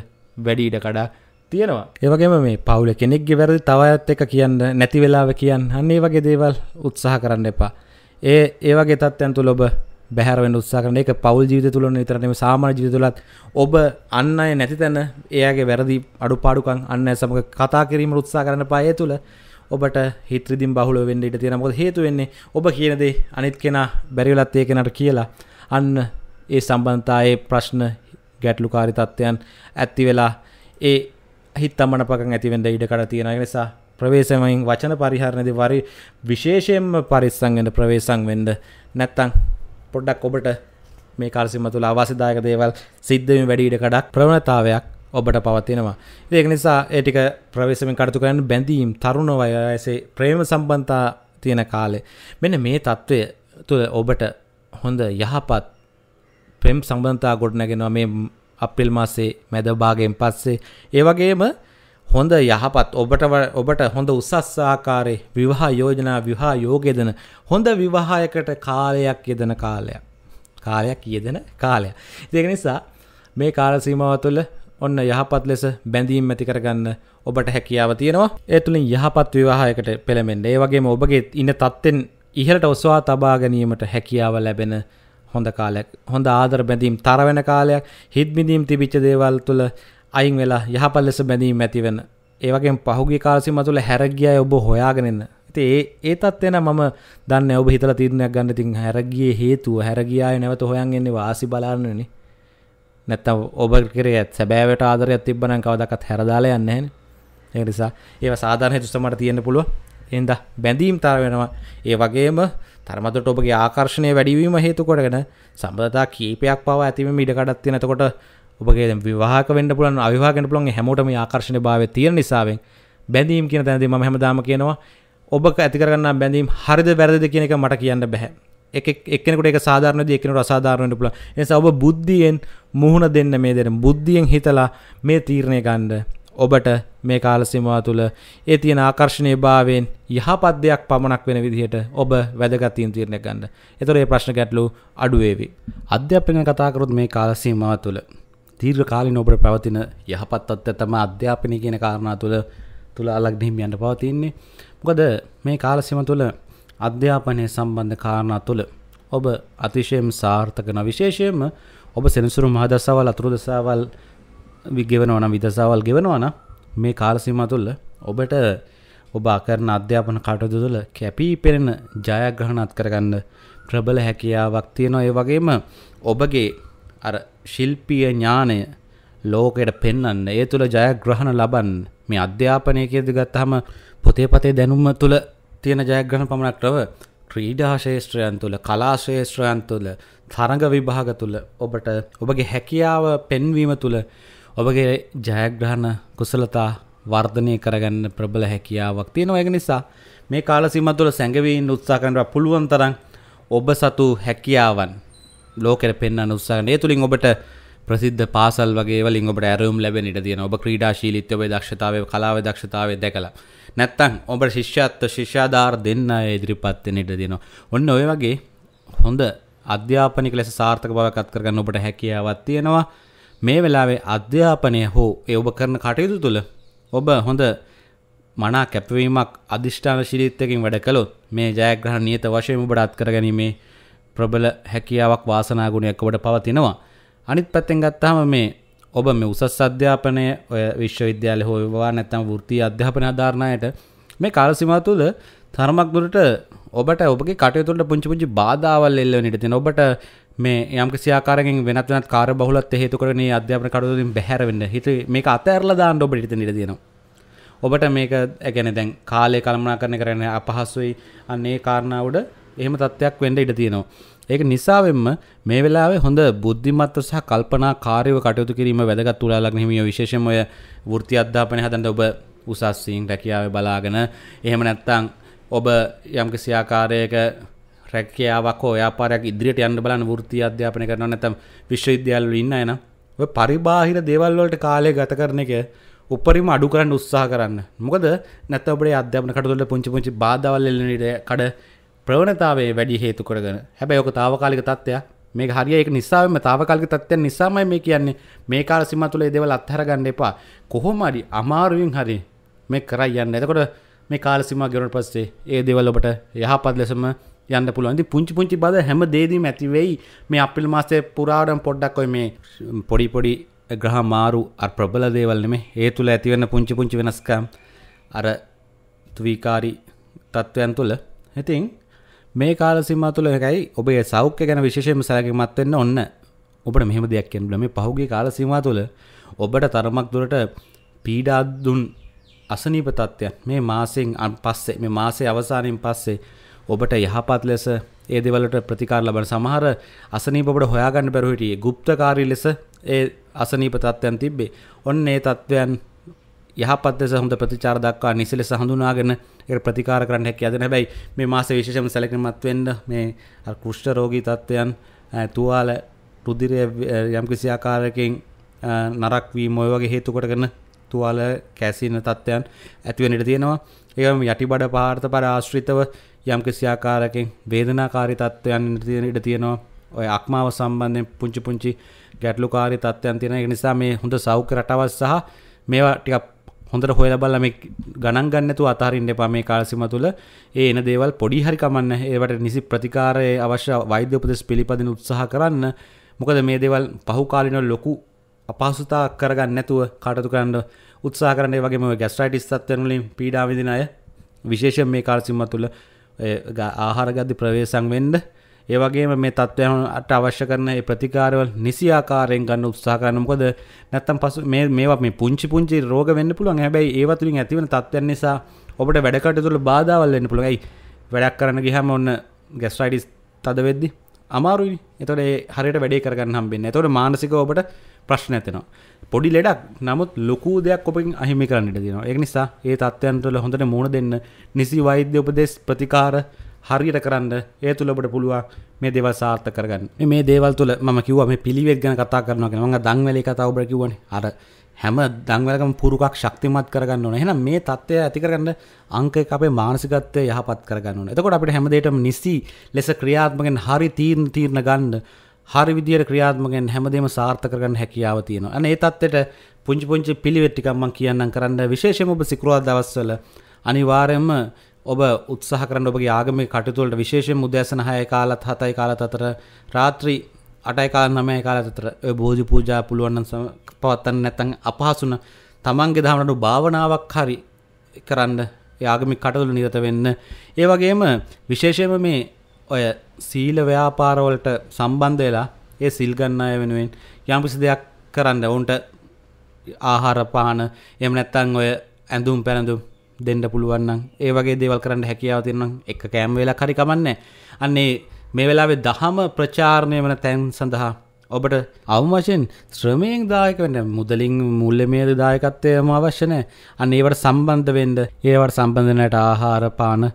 වැඩීඩ කඩා තියෙනවා ඒවගේම මේ පවුල කෙනෙක්ගේ වැරදි තවයත් එක කියන්න නැති වෙලාව කියන්න හන්නේ වගේ දේවල් උත්සාහ කරන්න එපා ඒ ඒවගේ තත්ත්යන් තුළ ඔබ බැහරවෙන් උත්සා කරන එක පවල් ජීවිත තුළන විතරනම සාමාන ජීවිත තුළත් ඔබ අන්න අය නැති තැන එයාගේ වැරදි අඩු පාඩුකන් අන්න සමඟ කතා කිරීම උත්සා කරන පාය තුළ ඔබට හිත්‍රදිම් බහුල වෙන්න ඉට තියෙන මොද හේතු වෙන්නේ ඔබ කියනදේ අනිත් කෙනා බැරිවලත්තය කෙනට කියලා අන්න ඒ සම්බන්තායේ ප්‍රශ්න ගැටලුකාරි තත්ත්වයන් ඇත්ති වෙලා ඒ හිත් අමන පකන් ඇතිවෙන්ඩ ඉඩකට තියෙන නිසා ප්‍රවේශමයින් වචන පරිහරණදි වරි විශේෂයෙන්ම පරිස්සංගෙන්ට ප්‍රවේශං වෙන්ඩ නැත්තං පොඩ්ඩක් ඔබට මේ කාර්සිම තුළ අවාසිදායක දේවල් සිද්ධම වැඩීට කඩක් ප්‍රවණතාවයක් ඔබට පවතිනවා. ඒක නිසා ඒටික ප්‍රවේශමෙන් කටතු කරන්න බැඳීම් තරුණ වයසේ ප්‍රේම සම්බන්තා තියෙන කාලේ. මෙන්න මේ තත්ත්වය තුළ ඔබට හොඳ යහපත් ප්‍රෙම් සම්බන්තා ගොඩනගෙනවා මේ අපිල් මාසේ මැදභාගයෙන් පස්සේ. ඒවගේම හොඳ යහපත් ඔබට ඔබට හොඳ උසස් ආකාරයේ විවාහ යෝජනා විවාහ යෝගය දෙන හොඳ විවාහයකට කාලයක් යෙදෙන කාලයක් කාලයක් යෙදෙන කාලයක්. ඒක නිසා මේ කාල සීමාව තුළ ඔන්න යහපත් ලෙස බැඳීම් ඇති කරගන්න ඔබට හැකියාව තියෙනවා. ඒ තුලින් යහපත් විවාහයකට පෙළඹෙන්න. ඒ වගේම ඔබගේ ඉන්න තත්ත්වෙන් ඉහළට ඔසවා තබා ගැනීමට හැකියාව ලැබෙන හොඳ කාලයක්. හොඳ ආදර බැඳීම් තර වෙන කාලයක්. හිත් බිඳීම් තිබිච්ච දේවල් තුළ අයින් වෙලා යහපල් ලෙස බැඳීම ඇතිවෙන ඒවගේ පහුගේ කාසිම තුළ හැරගිය ඔබ හොයාගෙනන්න ඇති ඒ ඒ තත්වෙන මම දන්න ඔබ හිතල තිරණයක් ගන්න තින් හැරගිය හේතුව හැරගියාය නැවත හොයන්ගෙන්නේ වාසි බලාන්නන නැත්තම් ඔබ කරේ ඇත් සැබෑවට ආදරයක් තිබ්බන කවදකත් හැරදාලා යන්නහැන ඒ නිසා ඒව සාධාරණ හේතුස්තමට තියෙන පුළුව එන්ද බැඳීම් තර වෙනවා ඒ වගේම තරමතුට ඔබගේ ආකර්ශණය වැඩිවීම හේතු කොටගෙන සම්බඳතා කීපයක් පවා ඇතිවීම ඉඩකඩක් තියෙනකොට ඔබගේ විවාහක වෙන්න පුළුවන් අවිවාහක වෙන්න පුළුවන් හැමෝටම ආකර්ෂණීය භාවය තියෙන නිසාවෙන් බැඳීම් කියන තැනදී මම හැමදාම කියනවා ඔබ ඇති කරගන්න බැඳීම් හරිද වැරදිද කියන එක මට කියන්න බෑ. එක එක්කෙනෙකුට ඒක සාධාරණද එක්කෙනෙකුට අසාධාරණ වෙන්න පුළුවන්. ඒ නිසා ඔබ බුද්ධියෙන් මුහුණ දෙන්න මේ දෙන බුද්ධියෙන් හිතලා මේ තීරණය ගන්න. ඔබට මේ කාල සීමාව තුළ ඒ තියෙන ආකර්ෂණීය භාවයෙන් යහපත් දෙයක් පමණක් වෙන විදිහට ඔබ වැදගත් තීරණයක් ගන්න. ඒතකොට මේ ප්‍රශ්න ගැටලු අඩු වේවි. අධ්‍යාපනය කතා කරොත් මේ කාල සීමාව තුළ තීර්ඝකාලී නොබට පැවතින යහපත් අත්ත තම අධ්‍යාපනය කියන කාරණා තුළ තුළ අලක්දහිම යන්න පවතින්නේ මොකද මේ කාලසිම තුළ අධ්‍යාපනය සම්බන්ධ කාරණා තුළ ඔබ අතිශයම් සාර්ථකන විශේෂයම ඔබ සෙනසුරු මහදසාවල් අතුරු දසාවල් විගෙවනවන විදසාවල් ගෙවනවන මේ කාලසිම තුළ ඔබට ඔබ අකරන අධ්‍යාපන කටයුතු තුළ කැපී පෙනෙන ජයග්‍රහණත් කරගන්න ප්‍රබල හැකියාවක් තියෙනවා ඒ වගේම ඔබගේ අර ශිල්පීය ඥානය ලෝකයට පෙන්වන්න ඒ තුළ ජයග්‍රහණ ලබන්න මේ අධ්‍යාපනය කියද ගත්තහම පොතේ පතේ දැනුම තුළ තියෙන ජයග්‍රහණ පමණක් රව ක්‍රීඩා ශේෂත්‍රයන් තුළ කලා ශේෂත්‍රයන් තුළ තරඟ විභාග තුළ ඔබට ඔබගේ හැකියාව පෙන්වීම තුළ ඔබගේ ජයග්‍රහණ කුසලතා වර්ධනය කරගන්න ප්‍රබල හැකියාවක් තියෙන ඔයග නිසා මේ කාලසිම තුළ සැඟවීන් උත්සා කරන්න පුළුවන් තරන් ඔබ සතු හැකියාවන් ලෝකෙට පෙන්න්න උත්සාහන ඒ තුළින් ඔබට ප්‍රසිද්ධ පාසල් වගේ වලින් ඔබට ඇරුම් ලැබෙනට තියෙන ඔබ ක්‍රීඩා ශීලිත්‍යඔබේ දක්ෂතාව කලාව දක්ෂතාව දැකලා නැත්තං ඔබ ශිෂ්‍යත්ව ශිෂ්‍යාධාර දෙන්න ඉදිරිපත්වෙනට දෙනවා ඔන්න ඔය වගේ හොඳ අධ්‍යාපනික ලෙස සාර්ථක බවකත් කරගන්න ඔබට හැකියාවත් තියෙනවා මේ වෙලාවේ අධ්‍යාපනය හෝ ඒ ඔබ කරන කටයුතු තුළ ඔබ හොඳ මනා කැපවීමක් අධිෂ්ඨාන ශිරිත්තකින් වැඩ කළොත් මේ ජයග්‍රහ නියත වශයෙන් ඔබට අත්කර ගැනීමේ ප්‍රබල හැකියාවක් වාසනාගුණයක් ඔබට පවතිනවා. අනිත් පැත්තෙන් ගත්තාම මේ ඔබ මේ උසස් අධ්‍යාපනය ඔය විශ්වවිද්‍යාලය හෝ වේවා නැත්නම් වෘත්තීය අධ්‍යාපන ආධාරණයට මේ කාල සීමාව තුළ තරමක් දුරට ඔබට ඔබගේ කටයුතු වලට පුංචි පුංචි බාධාවල් එල්ල වෙන ඉඩ තියෙනවා. ඔබට මේ යම්කිසි ආකාරයකින් වෙනත් වෙනත් කාර්යබහුලත්ව හේතු කරගෙන මේ අධ්‍යාපන කටයුතු වලින් බැහැර වෙන්න. හිත මේක අතහැරලා දාන්න ඔබට ඉඩ තියෙන ඉඩ තියෙනවා. ඔබට මේක ගැන දැන් කාලය කළමනා කරන කරන අපහසුයි අන්නේ කාරණාවට එහෙම තත්ත්වයක් වෙන්න ඉඩ තියෙනවා. ඒක නිසාවෙන්ම මේ වෙලාවේ හොඳ බුද්ධිමත්ව සහ කල්පනා කාර්යව කටයුතු කිරීම වැදගත් උලාලග්න හිමියෝ විශේෂයෙන්ම ඔය වෘත්ති අධ්‍යාපනය හදන්න ඔබ උසස්සින් රැකියාවේ බලාගෙන එහෙම නැත්නම් ඔබ යම්කිසි ආකාරයක රැකියාවක් හෝ ව්‍යාපාරයක් ඉදිරියට යන්න බලන වෘත්ති අධ්‍යාපනය කරනවා නැත්නම් විශ්වවිද්‍යාල වල ඉන්න අය නම් ඔය පරිබාහිර දේවල් වලට කාලය ගත කරන එක උපරිම අඩු කරන්න උත්සාහ කරන්න. මොකද නැත්නම් ඔබේ අධ්‍යාපන කටයුතු වල පුංචි පුංචි බාධාවල් එල්ලෙන ඉඩ කඩ ප්‍රවණතාවේ වැඩි හේතු කරගෙන හැබැයි ඔක తాවකාලික තත්ත්වයක් මේ හරිය ඒක නිසාම తాවකාලික තත්ත්වයන් නිසාමයි මේ කියන්නේ මේ කාල සීමා තුළ මේ දේවල් අත්හැර ගන්න එපා කොහොම හරි අමාරුවෙන් හරි මේ කරයි යන්න. එතකොට මේ කාල සීමා ගෙවුනට පස්සේ ඒ දේවල් ඔබට යහපත් ලෙසම යන්න පුළුවන්. ඉතින් පුංචි පුංචි බද හැම දෙයකම ඇති වෙයි. මේ අප්‍රේල් මාසයේ පුරාටම පොඩ්ඩක් ඔය මේ පොඩි පොඩි ග්‍රහ මාරු අර ප්‍රබල දේවල් නෙමෙයි. ඒ තුල ඇති වෙන පුංචි පුංචි වෙනස්කම් අර ත්‍විකාරී තත්ත්වයන් තුල. ඉතින් මේ කාලසිම තුළ එකයි ඔබේ සෞඛ්‍ය ගැන විශේෂයම සැලකිමත්වෙන්න ඔන්න ඔබට මෙහම දෙයක් කෙන්ල මේ පහුගේ කාලසිම තුළ ඔබට තරමක් දුරට පීඩාදුන් අසනීප තත්ත්වයක් මේ මාසිෙන් අන් පස්සේ මේ මාසේ අවසානයෙන් පස්සේ ඔබට යහපත් ලෙස ඒ දෙවලට ප්‍රතිකාර ලබන සමහර අසනීපට හොයාගන්න පැරහිටියේ ගුප්තකාරී ලෙස ඒ අසනීප තත්ත්වයන් තිබ්බේ ඔන්න ඒ තත්ත්වයන් යහපත් දෙස හොඳ ප්‍රතිචාර දක්වා නිසලෙස හඳුනාගෙන ඒකට ප්‍රතිකාර කරන්න හැකියාද හැබැයි මේ මාසේ විශේෂම සැලකිලිමත් වෙන්න මේ අර කුෂ්ඨ රෝගී තත්ත්වයන් තුවාල රුධිරය යම්කිසි ආකාරයකින් නරක් වීම ඔය වගේ හේතු කොටගෙන තුවාල කැසින තත්ත්වයන් ඇති වෙන්න ඉඩ තියෙනවා ඒවම යටිබඩ පාර්ථ පර ආශ්‍රිතව යම්කිසි ආකාරයකින් වේදනාකාරී තත්ත්වයන් ඉඩ තියෙනවා ඔය අක්මාව සම්බන්ධයෙන් පුංචි පුංචි ගැටලුකාරී තත්ත්වයන් තියෙන ඒ නිසා මේ හොඳ සෞඛ්‍ය රටාවක් සහ මේවා ටිකක් හොඳට හොයල බල්ල මේ ගණන් ගන්නතු අතාරින්න එපා මේ කාලසිම තුළ ඒ එන දේවල් පොඩි හරි කමන්න ඒවට නිසි ප්‍රතිකාරය අවශ්‍ය වෛද්‍ය උපදෙස් පිළිපදින උත්සාහ කරන්න මොකද මේ දේවල් පහු කාලින ලොකු අපහසුතා කරගන්න නැතුව කාටතු කරන්න උත්සා කරන වගේම ගැස්ට්‍රයිටිස් තත්වනුලින් පීඩාවිදින අය විශේෂ මේ කාලසිම්ම තුළ ආහාරගද්දි ප්‍රවේශන් වෙන්ඩ ඒවගේම මේ තත්ත්වයට අවශ්‍ය කරන ප්‍රතිකාරවල් නිසියාකාරයෙන් ගන්න උත්සා කරන මොකද නැත්තම් පසු මේ මේවා මේ පුංචි පුංචි රෝග වෙන්න පුළුවන් හැබැයි ඒවා තුලින් ඇතිවන තත්ත්වයන් නිසා ඔබට වැඩ කටයුතු වල බාධාවල් වෙන්න පුළුවන්. ඒයි වැඩක් කරන්න ගියාම ඔන්න ගැස්ට්‍රයිටිස් තද වෙද්දී අමාරුයි එතොට හරියට වැඩේ කරගන්න හම්බෙන්න තොට මානසික ඔබට ප්‍රශ්න ඇතෙනවා. පොඩි ලෙඩක් නමුත් ලොකූ දෙයක් ඔපින් අහිමි කරන්නට දෙනවා. ඒ නිසා ඒ තත්ත්වයන් තුළ හොඳට මුණ දෙන්න නිසි වෛද්‍ය උපදෙස් ප්‍රතිකාර හරියට කරන්න ඒ තුළ ඔබට පුළුවන් මේ දේවල් සාර්ථක කරගන්න. මේ දේවල් තුළ මම කිව්වා මේ පිළිවෙත් ගැන කතා කරනවා කියලා. මම දන්වැලේ කතාව ඔබට කිව්වනේ. අර හැම දන්වැලකම පුරුකක් ශක්තිමත් කරගන්න ඕනේ. එහෙනම් මේ தත්ත්වය ඇති කරගන්න අංක එක අපේ මානසිකත්වය යහපත් කරගන්න ඕනේ. එතකොට අපිට හැම දෙයකටම නිසි ලෙස ක්‍රියාත්මකෙන් හරි තීරණ තීරණ ගන්න හරි විදියට ක්‍රියාත්මකෙන් හැමදේම සාර්ථක කරගන්න හැකියාව තියෙනවා. අනේ ඒ තත්ත්වයට පුංචි පුංචි පිළිවෙත් ටිකක් මම කියන්නම් කරන්න විශේෂයෙන්ම ඔබ සිකුරාදා දවස්වල අනිවාර්යයෙන්ම ඔබ උත්සාහ කරන්න ඔබගේ ආගමේ කටයුතුවලට විශේෂයෙන් මුදෑසන 6 කාලත් 7යි කාලත් අතර රාත්‍රී 8යි කාල 9යි කාලත් අතර ඔය භෝජි පූජා පුළුවන් නම් පවත්වන්න නැත්නම් අපහසුන තමන්ගේ දහමට භාවනාවක් හරි කරන්න ආගමික කටයුතු නිරත වෙන්න ඒ වගේම විශේෂයෙන්ම මේ ඔය සීල ව්‍යාපාරවලට සම්බන්ධ වෙලා ඒ සිල් ගන්න අය වෙනුවෙන් යම්කිසි දෙයක් කරන්න ඔවුන්ට ආහාර පාන එහෙම නැත්නම් ඔය ඇඳුම් පැළඳුම් දෙන්න පුළුවන්න්න ඒ වගේ දේවල් කරන්න හැකියාව තිරනම් එක කෑම් වෙලා හරි කමන්නේ අන්නේ මේ වෙලාවේ දහම ප්‍රචාරණය වන තැන් සඳහා ඔබට අවමශයෙන් ශ්‍රමයෙන් දායක වන්න මුදලින් මුල්ලමේද දායකත්වයම අවශ්‍යනය අන්න ඒවට සම්බන්ධ වෙන්ඩ ඒවට සම්බන්ධනයට ආහාර පාන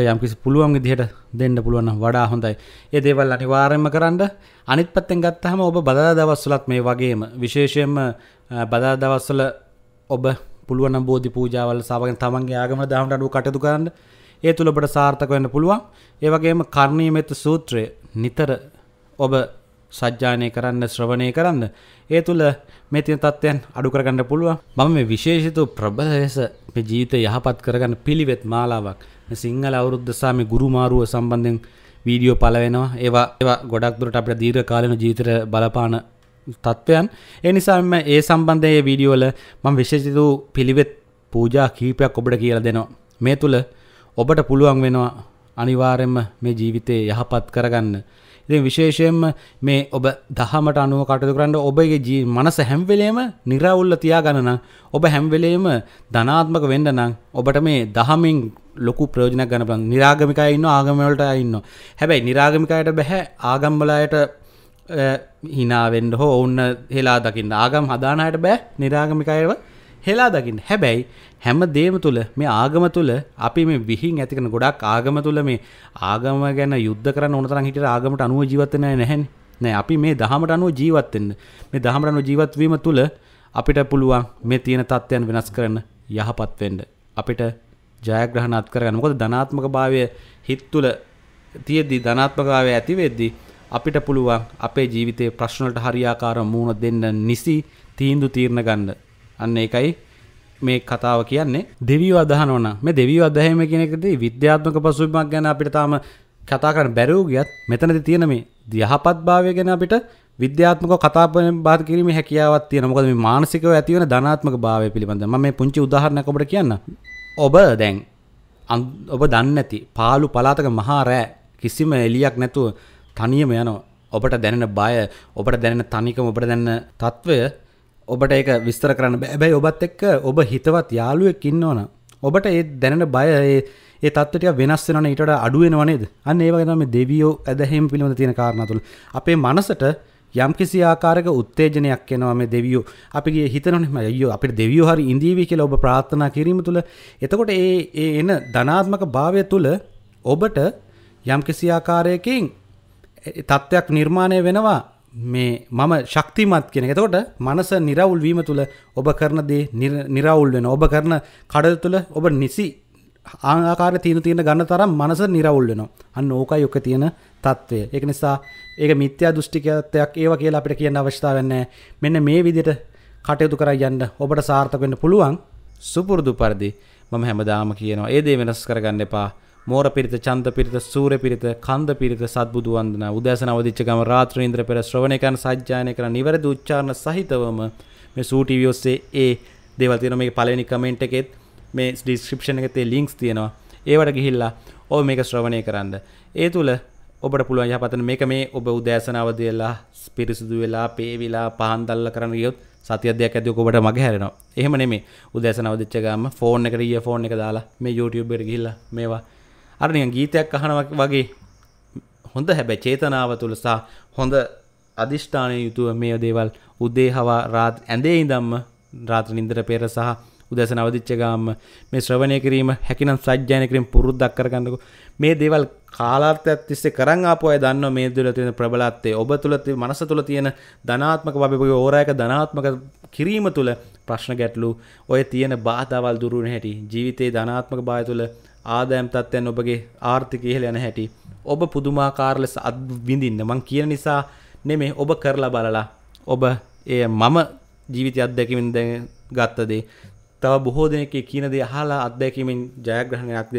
යම්කිසි පුළුවන් දිහට දෙන්න පුළුවන්න වඩා හොඳයි ඒ දේවල් අනිවාරයම කරන්න අනිත් පත්තෙන් ගත්තහම ඔබ බදා දවස්සලත් මේ වගේම විශේෂයෙන්ම බදා දවස්සල ඔබ පුළුවන් බෝධි පූජාවල් සාවගෙන තමන්ගේ ආගම දහමට අඩුව කටයුතු කරන්න ඒ තුළ ඔබට සාර්ථක වෙන්න පුළුවන්. ඒ වගේම කර්ණීය මෙත්ත සූත්‍රය නිතර ඔබ සජ්ජායනය කරන්න ශ්‍රවණය කරන්න. ඒ තුළ මේ තියෙන තත්ත්වයන් අඩු කරගන්න පුළුවන්. මම මේ විශේෂිත ප්‍රබල ලෙස මේ ජීවිතය යහපත් කරගන්න පිළිවෙත් මාලාවක් මේ සිංහල අවුරුද්ද සහ මේ ගුරු මාරුව සම්බන්ධයෙන් වීඩියෝ පළ වෙනවා. ඒවා ඒවා ගොඩක් දුරට අපිට දීර්ඝ කාලීන ජීවිතේට බලපාන තත්ත්වයන් ඒ නිසාම ඒ සම්බන්ධයේ වීඩියෝල මම විශේෂිත පිළිවෙත් පූජා කීපයක් ඔබට කියලා දෙනවා. මේ තුල ඔබට පුළුවන් වෙනවා අනිවාර්යයෙන්ම මේ ජීවිතේ යහපත් කරගන්න. ඉතින් විශේෂයෙන්ම මේ ඔබ දහමට අනුව කටයුතු කරන්න ඔබගේ ජී මනස හැම වෙලේම निराවුල්ව තියාගන්න නම් ඔබ හැම වෙලේම ධනාත්මක වෙන්න නම් ඔබට මේ දහමින් ලොකු ප්‍රයෝජනයක් ගන්න පුළුවන්. निराගමිකය ඉන්නවා ආගම වලට ඉන්නවා. හැබැයි निराගමිකයට බෑ ආගම් වලට හිනාවෙන්ඩ හෝ ඔන්න හෙලා දකින්න ආගම් හදානයට බෑ නිරාගමිකයව හෙලා දකිින් හැබැයි හැම දේම තුළ මේ ආගම තුළ අපි මේ විහින් ඇතිකන ගොඩක් ආගම තුළ මේ ආගම ගැන යුද්ධ කර නොතර හිට ආගමට අනුව ජීවත්තනය නැහැන් නෑ අපි මේ දහමට අනුව ජීවත්තෙන්න්න මේ දහමට අනු ජීවත්වීම තුළ අපිට පුළුවන් මේ තියෙන තත්ත්වයන් වෙනස් කරන්න යහපත්වෙන්ඩ අපිට ජයග්‍රහණත් කරගන්නකොද ධනාත්මක භාවය හිත් තුළ තියද්දී ධනාත්මකාවය ඇතිවෙද්දී අපිට පුළුවන් අපේ ජීවිතයේ ප්‍රශ්නවලට හරියාකාර මුහුණ දෙන්න නිසි තීන්දුව තීරණ ගන්න. අන්න ඒකයි මේ කතාව කියන්නේ. දෙවියෝ අදහනවන මේ දෙවියෝ අදහීම කියන එකදී විද්‍යාත්මක පසුබිමක් ගැන අපිට තාම කතා කරන්න බැරුව ගියත් මෙතනදී තියෙන මේ යහපත්භාවය ගැන අපිට විද්‍යාත්මක කතා බාධ කිරීම හැකියාවක් තියෙන. මොකද මේ මානසිකව ඇති වෙන ධනාත්මක භාවය පිළිබඳව මම මේ පුංචි උදාහරණයක් ඔබට කියන්න. ඔබ දැන් ඔබ දන්නේ නැති පාළු පළාතක මහා රෑ කිසිම එළියක් නැතුව තනියම යනවා ඔබට දැනෙන බය ඔබට දැනෙන තනිකම ඔබට දැන්න තත්ත්වය ඔබට ඒක විස්තර කරන්න බැබැයි ඔබත් එක්ක ඔබ හිතවත් යාළුවෙක් ඉන්නවන ඔබට ඒ දැනෙන බය ඒ තත්වට වෙනස් වෙනන ඊට අඩුවෙනවනේද අන්න ඒවගේම දෙවියෝ ඇදහෙම් පිළිබඳ තියෙන කාරණතුළ අපේ මනසට යම් කිසි ආකාරක උත්තේජනයක් එනවා මේ දෙවියෝ අපිගේ හිතනොනෙම අයියෝ අපිට දෙවියෝ හරි ඉඳීවි කියලා ඔබ ප්‍රාර්ථනා කිරීම තුළ එතකොට ඒ ඒ එන ධනාත්මක භාවය තුළ ඔබට යම් කිසි ආකාරයකින් තත්ත්වයක් නිර්මාණය වෙනවා මේ මම ශක්තිමත් කෙන එතකොට මනස නිරවුල් වීම තුළ ඔබ කරනදේ නිරවුල් වෙන ඔබ කරන කඩල් තුළ ඔබ නිසි ආකාර තියෙන තියෙන ගන්න තරම් මනස නිරවුල් වෙනවා අන්න ඕකයි ඔක තියෙන තත්ත්වය ඒක නිසා ඒක මිත්‍යා දෘෂ්ටිකයක් ඒවා කියලා අපිට කියන්න අවශ්‍යතාවයක් නැහැ මෙන්න මේ විදිහට කටයුතු කරා යන්න ඔබට සාර්ථක වෙන්න පුළුවන් සුපුරුදු පරිදි මම හැමදාම කියනවා ඒ දේ වෙනස් කරගන්න එපා මෝර පිරිත චන්ද පිරිත සූර පිරිත කන්ද පිරිත සත්බුදු වන්දන උදෑසන අවදිච්ච ගම රාත්‍රී ඉන්ද්‍ර පෙර ශ්‍රවණය කරන සජ්ජායනය කරන නිවැරදි උච්චාරණ සහිතවම මේ සූ ටීවී ඔස්සේ ඒ දේවල් තියෙනවා මේක පළවෙනි කමෙන්ට් එකෙත් මේ ඩිස්ක්‍රිප්ෂන් එකේ ලින්ක්ස් තියෙනවා ඒවට ගිහිල්ලා ඔය මේක ශ්‍රවණය කරන්න ඒ තුල ඔබට පුළුවන් යහපතන මේක මේ ඔබ උදෑසන අවදි වෙලා පිරිසුදු වෙලා පේවිලා පහන් දැල්ලා කරන ගියොත් සතියදයක් ඇතික ඔබට මග හැරෙනවා එහෙම නෙමේ උදෑසන අවදිච්ච ගම ෆෝන් එකට ඊය ෆෝන් එක දාලා මේ YouTube එකට ගිහිල්ලා මේවා අරනිය ගීතයක් අහනවක් වගේ හොඳ හැබැ චේතනාව තුළ සහ හොඳ අධිෂ්ඨානය යුතුව මේ දේවල් උදේ හවා රාත් ඇඳේ ඉදම්ම රාත්‍ර නින්දර පෙර සහ උදැස නවදිච්චගාම මේ ශ්‍රවණය කිරීම හැකිනම් සජ්්‍යාන කිරීම පුරුද්දක් කරගන්නක මේ දේවල් කාලාර්ථයක් තිස්සේ කරන් ආපුය දන්න මේ දුල තියෙන ප්‍රබලත්තේ ඔබ තුළ මනස තුළ තියෙන ධනාත්මක බබගේ ඕරයක ධනාත්මක කිරීම තුළ ප්‍රශ්න ගැටලු ඔය තියෙන බාධාවල් දුරුණ හැටි ජීවිතයේ ධනාත්මක බාය තුළ ආදෑම් තත්ත්වයන් ඔබගේ ආර්ථික ඉහළ යන හැටි ඔබ පුදුමාකාර ලෙස අත්විඳින්න මං කියන නිසා නෙමේ ඔබ කරලා බලලා ඔබ එය මම ජීවිතය අත්දැකිමින් ගත්තදේ තව බොහෝ දෙනෙකේ කියනදේ හලා අත්දැකිමින් ජයග්‍රහණයක්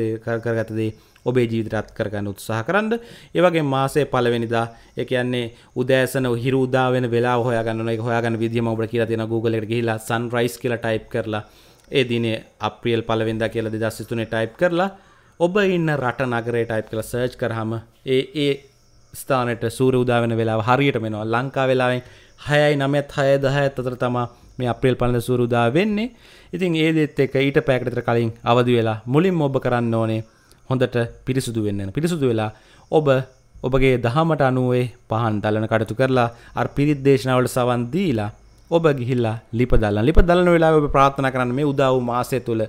කරගතදේ ඔබේ ජීවිතරත් කරගන්න උත්සාහ කරන්න ඒවගේ මාසේ පලවෙනිදා එක කියන්නේ උදෑසන හිරුදාවෙන වෙලා හොයාගන්න එක හොයාගන්න විදිම ඔබට කියලා තියෙන Google එකට ගිහිලා sunrise කියලා type කරලා ඒ දිනේ අප්‍රියල් පලවෙද කියල දෙදස්සිතුනේ ටයිප් කරලා ඔබ ඉන්න රට නගරේ ටයිප් කළ සර්ච් කරහම ඒ ඒ ස්ථානට සූර උදාවෙන වෙලා හරියට මෙෙනවා ලංකා වෙලාවෙන් හයයි නමත් හය දහඇත් අතර තමා මේ අප්‍රේල් පලඳ සුරුදා වෙන්නේ ඉතින් ඒදෙත් එක ඊට පැකටතර කලින් අවදි වෙලා මුලින් ඔබ කරන්න ඕනේ හොඳට පිරිසුදු වෙන්න පිරිසුදු වෙලා ඔබ ඔබගේ දහමට අනුවේ පහන් දලන කටතු කරලා අර් පිරිත් දේශනාවට සවන් දීලා ඔබ ගිහිල්ලා ලිපදල්ලා ලිපදලන වෙලා ඔබ ප්‍රාථන කරන්න මේ උදාවූ මාසය තුළ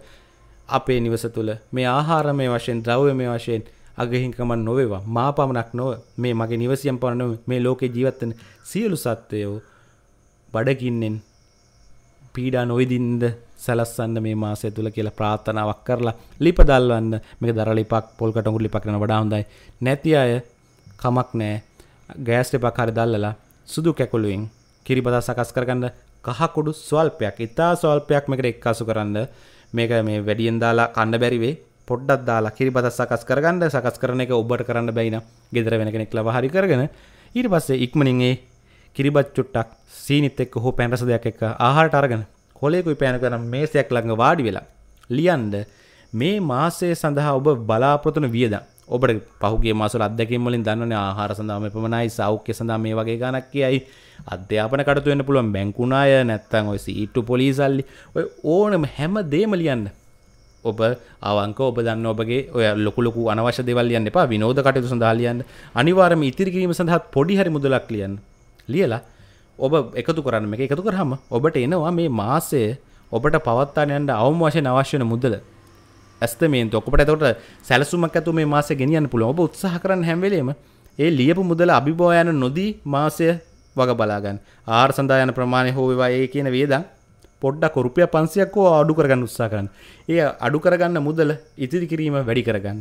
අපේ නිවස තුළ මේ ආහාරමය වශයෙන් ද්‍රව්‍ය මේ වශයෙන් අගහිංකම නොවේවා මා පමණක් නොව මේ මගේ නිවසියම් පරණ මේ ලෝකේ ජීවත්වන සියලු සත්වයෝ බඩකින්නෙන් පීඩා නොවිදින්ද සැලස්සන්න මේ මාසය තුළ කියලා ප්‍රාථනාවක් කරලා ලිපදල්වන්න මේක දරලිපක් පොල් කටඟුරු ලිපක් කරන වඩා හොඳයි නැති අය කමක් නැහැ ගෑස් ටිකක් හරි දැල්ලලා සුදු කැකුළුවෙන් කිරි බදා සකස් කරගන්න කහකොඩු ස්වල්පයක් ඉතා ස්වල්පයක් මේකට එක්කාසු කරන්න මේක මේ වැඩියෙන් දාලා කන්න බැරි වෙයි පොඩ්ඩක් දාලා කිරි බදා සකස් කරගන්න සකස් කරන එක ඔබට කරන්න බැයි නම් ගෙදර වෙන කෙනෙක් ලවා හරි කරගෙන ඊට පස්සේ ඉක්මනින් ඒ කිරිබත් චුට්ටක් සීනිත් එක්ක හෝ පැන් රස දෙයක් එක්ක ආහාරට අරගෙන කොලේකුයි පෑන කරන මේසයක් ළඟ වාඩි වෙලා ලියන්න මේ මාසය සඳහා ඔබ බලාපොරොත්තුන වියදම් ඔබට පහුගේ මාසල අධ්‍යක්ීම් වලින් දන්නවනේ ආහාර සඳහා මේ පමණයි සෞඛ්‍ය සඳහා මේ වගේ ගණක් කියයි අධ්‍යාපන කටතුවෙන්න පුළුවන් බැංකුණාය නැත්තං ඔය ඊට්ටු e පොලිසල්ලි ඔය ඕනම හැම දේම ලියන්න ඔබ අවංක ඔබ දන්න ඔබගේ ඔය ලොකුලොකු අනවශ්‍ය දෙවල්ලියන්න එපා විනෝද කටයුතු සඳහාලියන්න අනිවාරම ඉතිරිකිරීම සඳහත් පොඩිහරි මුදලක් ලියන්න ලියලා ඔබ එකතු කරන්න එක එකතු කරහම ඔබට එනවා මේ මාසය ඔබට පවත්තානයන්ට අවම වශයෙන් අවශ්‍යන මුදල ඇස්තමේන් ඔකට තොට සැලසුමක් ඇතු මේ මාස ගෙනියන්න පුළ ඔබ උත්සාහ කරන්න හැම්වලීම ඒ ලියපු මුදල අභිබෝයන නොදී මාසය වග බලාගන්න ආර් සඳහා යන ප්‍රමාණය හෝ වේවා ඒ කියන වේදම් පොඩ්ඩක් රුපිය පන්සියක් හෝ අඩු කරගන්න උත්සා කරන්න. ඒ අඩු කරගන්න මුදල ඉතිරි කිරීම වැඩි කරගන්න.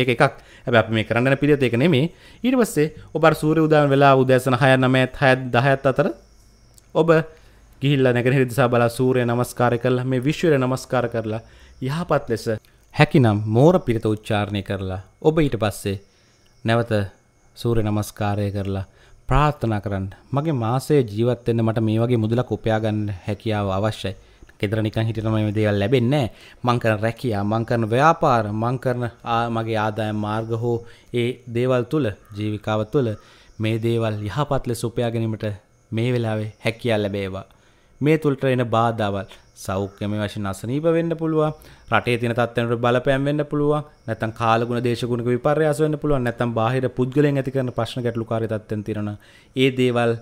ඒක එකක් හැබැ මේ කරන්න පිළියත ඒක නෙමේ ඊට පස්සේ ඔබ සූර්ය උදාන් වෙලා උදෑසන 6 9 10 10 අතර ඔබ ගිහිල්ලා නැගෙනහිර දිසා බලා සූර්ය නමස්කාර කළා මේ විශ්වය නමස්කාර කරලා යහපත් ලෙස හැකිනම් මෝර පිරිත උච්චාරණය කරලා ඔබ ඊට පස්සේ නැවත සූර්ය නමස්කාරය කරලා ප්‍රාර්ථනා කරන්න මගේ මාසේ ජීවත් වෙන්න මට මේ වගේ මුදලක් උපයා ගන්න හැකියාව අවශ්‍යයි. ගෙදර නිකන් හිටියම මේ දේවල් ලැබෙන්නේ නැහැ. මං කරන රැකියාව, මං කරන ව්‍යාපාර, මං කරන මගේ ආදායම් මාර්ග හෝ ඒ දේවල් තුල ජීවිකාව තුල මේ දේවල් යහපත් ලෙස උපයා ගැනීමට මේ වෙලාවේ හැකියාව ලැබේවා. මේ තුලට එන බාධාවල් සෞඛ්‍යම වශයෙන් අසනීප වෙන්න පුළුවන් රටේ තියෙන තත්ත්වයන්ට බලපෑම් වෙන්න පුළුවන් නැත්නම් කාලගුණ දේශගුණික විපර්යාස වෙන්න පුළුවන් නැත්නම් බාහිර පුද්ගලයන් ඇති කරන ප්‍රශ්න ගැටලුකාරී තත්ත්වයන් තියෙනවා ඒ දේවල්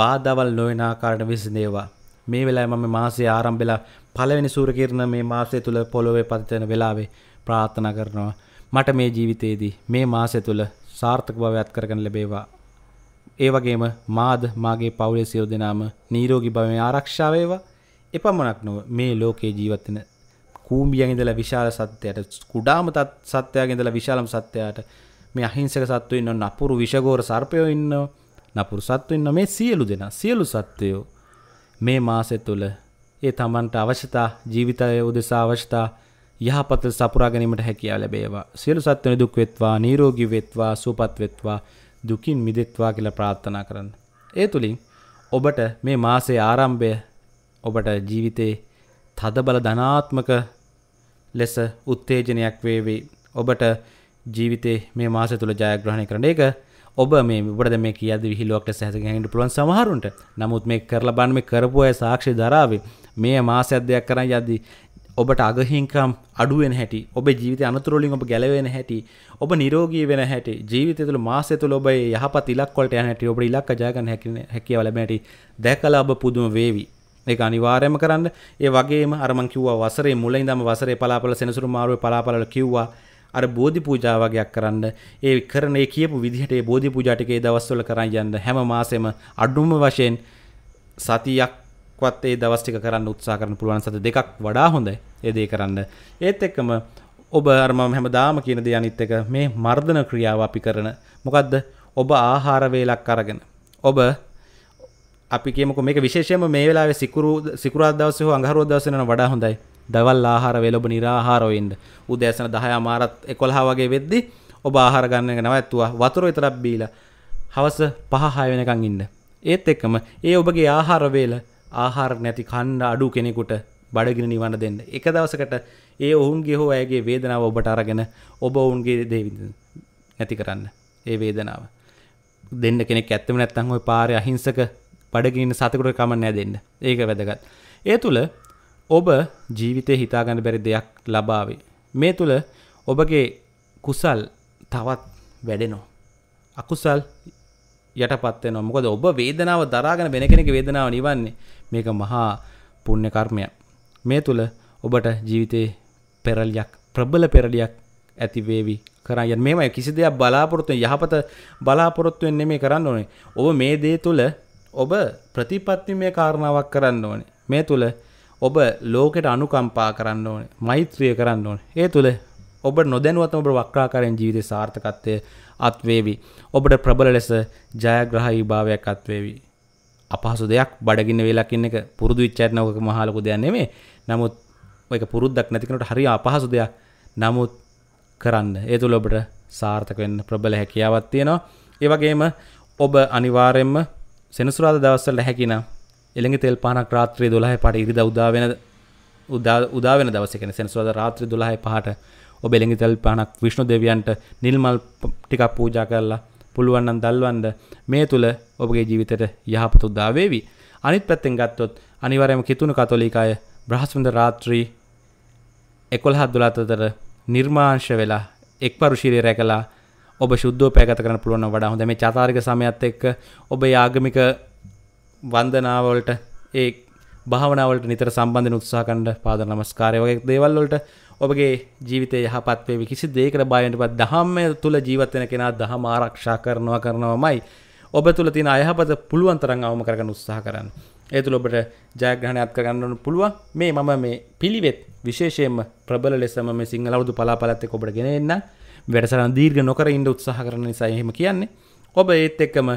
බාධාවල් නොවන ආකාරයට විසඳේවා මේ වෙලාවේ මම මාසයේ ආරම්භලා පළවෙනි සූර්යකිරණ මේ මාසය තුල පොළොවේ පතිතන වෙලාවේ ප්‍රාර්ථනා කරනවා මට මේ ජීවිතයේදී මේ මාසය තුල සාර්ථක භවයක් කරගන්න ලැබේවා ඒ වගේම මාද මාගේ පවුලේ සියලු දෙනාම නිරෝගී භවයෙන් ආරක්ෂා වේවා එපමණක් නොව මේ ලෝකේ ජීවත්වෙන කූම්බියන් ඉඳලා විශාල සත්‍යයට කුඩාම සත්‍යයන් ඉඳලා විශාලම සත්‍යයට මේ අහිංසක සත්වයෝ ඉන්නවා නපුරු විෂගෝර සර්පයෝ ඉන්නවා නපුරු සත්වයෝ ඉන්නවා මේ සියලු දෙනා සියලු සත්වයෝ මේ මාසය තුළ ඒ තමන්ට අවශ්‍යතා ජීවිතය උදෙසා අවශ්‍යතා යහපත සපුරා ගැනීමට හැකියාව ලැබේවා සියලු සත්වයන් දුක් වෙත්වා නිරෝගී වෙත්වා සුවපත් වෙත්වා දුකින් මිදෙත්වා කියලා ප්‍රාර්ථනා කරන්න. ඒ තුලින් ඔබට මේ මාසේ ආරම්භය ඔබට ජීවිතේ තදබල ධනාත්මක ලෙස උත්තේජනයක් වේවි. ඔබට ජීවිතේ මේ මාස තුළ ජයග්‍රහණය කරන එක ඔබ මේ බට මේ කියද විහිලුවක්ට සැසගැට පුළුවන් සමහරුන්ට නමුත් මේ කරලා බන් මේ කරපු අය සාක්ෂි දරාවේ මේ මාස අධ්‍යයක් කරන යද්දි ඔබට අගහිංකම් අඩුවෙන් හැටි ඔබ ජීවිත අනතුරලින් ඔබ ගැලවෙන හැටි ඔබ නිරෝගී වෙන හැටි ජීවිත තුළ මාසය තුළ ඔබ යහපත් ඉලක්කොට යන හැටි ඔබ ඉලක්ක ජයගන්න හැකියාව ලැබෙන හැටි දැකලා ඔබ පුදුම වේවි ඒක අනිවාර්යම කරන්න ඒ වගේම අරමං කිව්වා වසරේ මුල ඉඳන්ම වසරේ පලාපල සෙනසුරු මාරුවේ පලාපල කිව්වා අර බෝධි පූජා වගේක් කරන්න ඒ කරන ඒ කියපු විදිහට ඒ බෝධි පූජා ටික ඒ දවස්වල කරන් යන්න හැම මාසෙම අඩුම වශයෙන් සතියක්වත් ඒ දවස් ටික කරන්න උත්සාහ කරන්න පුළුවන් සති දෙකක් වඩා හොඳයි ඒ දේ කරන්න ඒත් එක්කම ඔබ අරම හැමදාම කියන දේ අනිත් එක මේ මර්ධන ක්‍රියාව අපි කරන මොකද්ද ඔබ ආහාර වේලක් අරගෙන ඔබ අපි කියමුකෝ මේක විශේෂයෙන්ම මේ වෙලාවේ සිකුරු සිකුරාදා දවසේ හෝ අඟහරුවාදා දවසේ නම් වඩා හොඳයි. දවල් ආහාර වේල ඔබ निराහාරව ඉන්න. උදෑසන 10 මාරත් 11 වගේ වෙද්දි ඔබ ආහාර ගන්න එක නවත්තුවා. වතුර විතරක් බීලා හවස 5 6 වෙනකන් ඉන්න. ඒත් එක්කම ඒ ඔබගේ ආහාර වේල ආහාර නැති කන්න අඩු කෙනෙකුට බඩගින නිවන්න දෙන්න. එක දවසකට ඒ ඔවුන්ගේ හෝ ඇයගේ වේදනාව ඔබට අරගෙන ඔබ ඔවුන්ගේ දේ නැති කරන්න. ඒ වේදනාව. දෙන්න කෙනෙක් ඇත්තම නැත්නම් ওই පාරේ අහිංසක බඩගන්න සතකුට කමන්න ඇදෙන්න්න ඒක වැදගත්. ඒ තුළ ඔබ ජීවිතය හිතාගන්න බැරි දෙයක් ලබාවේ. මේ තුළ ඔබගේ කුසල් තවත් වැඩෙනෝ. අකුසල් යට පත්වය නොමකොද ඔබ වේදනාව දරාගෙන වෙන කෙනෙක වේදනාව නිවන්නේ මේක මහා පුුණ්‍ය කර්මය. මේ තුළ ඔබට ජීවිතයේ පෙරල්යක් ප්‍රබල පෙරලියක් ඇතිවේවි කරය මේමයි කිසි දෙයක් බලාපොරොත්තුව යහපත බලාපොරොත්තුවෙන් නෙමේ කරන්න ඕනේ ඔබ මේ දේ තුළ ඔබ ප්‍රතිපත්තිමය කාරණාවක් කරන්න ඕනේ. මේ තුල ඔබ ලෝකෙට අනුකම්පා කරන්න ඕනේ. මෛත්‍රිය කරන්න ඕනේ. ඒ තුල ඔබ නොදැනුවත්ම ඔබ වක්‍රාකාරයෙන් ජීවිතේ සාර්ථකත්වය අත්වේවි. ඔබට ප්‍රබල ලෙස ජයග්‍රහී භාවයක් අත්වේවි. අපහසු දෙයක් බඩගින්න වෙලක් ඉන්න එක පුරුදු විචාරණවක මහා ලොකු දෙයක් නෙමෙයි. නමුත් ඔයක පුරුද්දක් නැති කෙනෙකුට හරිය අපහසු දෙයක්. නමුත් කරන්න. ඒ තුල ඔබට සාර්ථක වෙන්න ප්‍රබල හැකියාවක් තියෙනවා. ඒ වගේම ඔබ අනිවාර්යයෙන්ම සෙනසුරාද දවස්වල හැකිනම් එළඟ තෙල් පහනක් රාත්‍රියේ 12 පාට ඉරිදා උදා වෙන උදා වෙන දවසේ කියන්නේ සෙනසුරාදා රාත්‍රියේ 12 පාට ඔබ එළඟ තෙල් පහනක් විෂ්ණු දෙවියන්ට නිල් මල් ටිකක් පූජා කරලා පුළුවන් නම් දල්වන්න මේ තුල ඔබගේ ජීවිතයට යහපත උදා වේවි. අනිත් පැත්තෙන් ගත්තොත් අනිවාර්යයෙන්ම කිතුණු කතෝලික අය බ්‍රහස්පතින්දා රාත්‍රී 11 12 අතර නිර්මාංශ වෙලා එක්වරු ශීලයේ රැකලා ඔබ ශුද්ධෝ පැගත කරන පුළුවන් වඩා හොඳ මේ චාතාර්ග සමයත් එක්ක ඔබ ආගමික වන්දනාවලට ඒ භාවනාවලට නිතර සම්බන්ධ උත්සාහකණ්ඩ පාද නමස්කාරය වගේ දේවල්වලට ඔබගේ ජීවිතය යහපත් වේ කිසි දෙයකට බායන්නපත් දහම්ම තුල ජීවත් වෙන කෙනා දහම ආරක්ෂා කරනවා කරනවාමයි ඔබ තුල තියෙන අයහපත පුළුවන් තරම් අවම කරගන්න උත්සාහ කරන්න. ඒ තුල ඔබට ජයග්‍රහණයක් කරගන්න පුළුවන්. මේ මම මේ පිළිවෙත් විශේෂයෙන්ම ප්‍රබල ලෙසම මේ සිංහල අවුරුදු පලාපලත් එක්ක ඔබට ගෙන එන්නම්. වැඩසරන් දීර්ග නොකර ඉන්ඩ උත්සාහ කරන නිසා එහෙම කියන්නේ ඔබ ඒත් එක්කම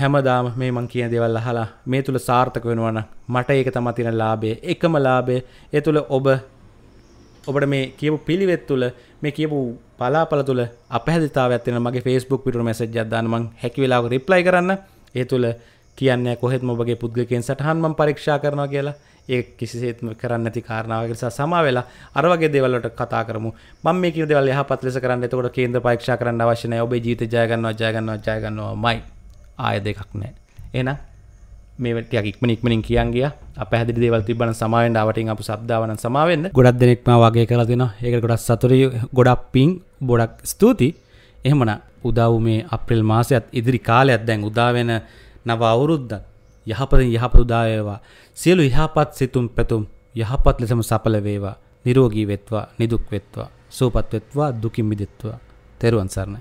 හැමදාම මේ මං කියන දෙවල් අහලා මේ තුළ සාර්ථක වෙනවන මට ඒක තම තින ලාබේ එකම ලාබේ ඒ තුළ ඔබ ඔබට මේ කියපු පිළිවෙත් තුළ මේ කියපු පලාපල තුළ අපහදිතාවත්න මගේ ෆස්බුක් පිටු මැසජ් අදදානමං හැකිවෙලාව රිප්ලයි කරන්න ඒ තුළ කියන්නේ කොහෙත් ඔබගේ පුද්ගකෙන් සටහන්ම පරීක්ෂා කරනවා කියලා ඒ කිසිසේත්ම කරන්න ඇති කාරණාවකසා සමා වෙලා අරවගේ දෙවලට කතා කරමු මම මේ කියන දේවල් යහපත් ලෙස කරන්න එතකොට කේන්ද්‍ර පරීක්ෂා කරන්න අවශ්‍ය නැහැ ඔබේ ජීවිත ජය ගන්නවා ජය ගන්නවා ජය ගන්නවාමයි ආය දෙකක් නැහැ එහෙනම් මේට ඉක්ම ඉක්මනින් කියන්ගේ අප හැදි දෙවල් තිබන සමාවෙන් අවටින් අප සබ්දාවන සමාවෙන්න ගොඩක් දෙනෙක්ම වගේ කරතින ඒක ගොඩක් සතුර ගොඩක් පිං බොඩක් ස්තුති එහෙමන උදව් මේ අප්‍රල් මාසයත් ඉදිරි කාලයක් දැන් උදාවෙන නව අවුරුද්දත් යහපරින් යහපත උදාවේවා සියලු යහපත් සිතුම් පැතුම් යහපත් ලෙසම සඵල වේවා නිරෝගී වෙත්වා නිදුක් වෙත්වා සුවපත් වෙත්වා දුකින් මිදෙත්වා තෙරුවන් සරණයි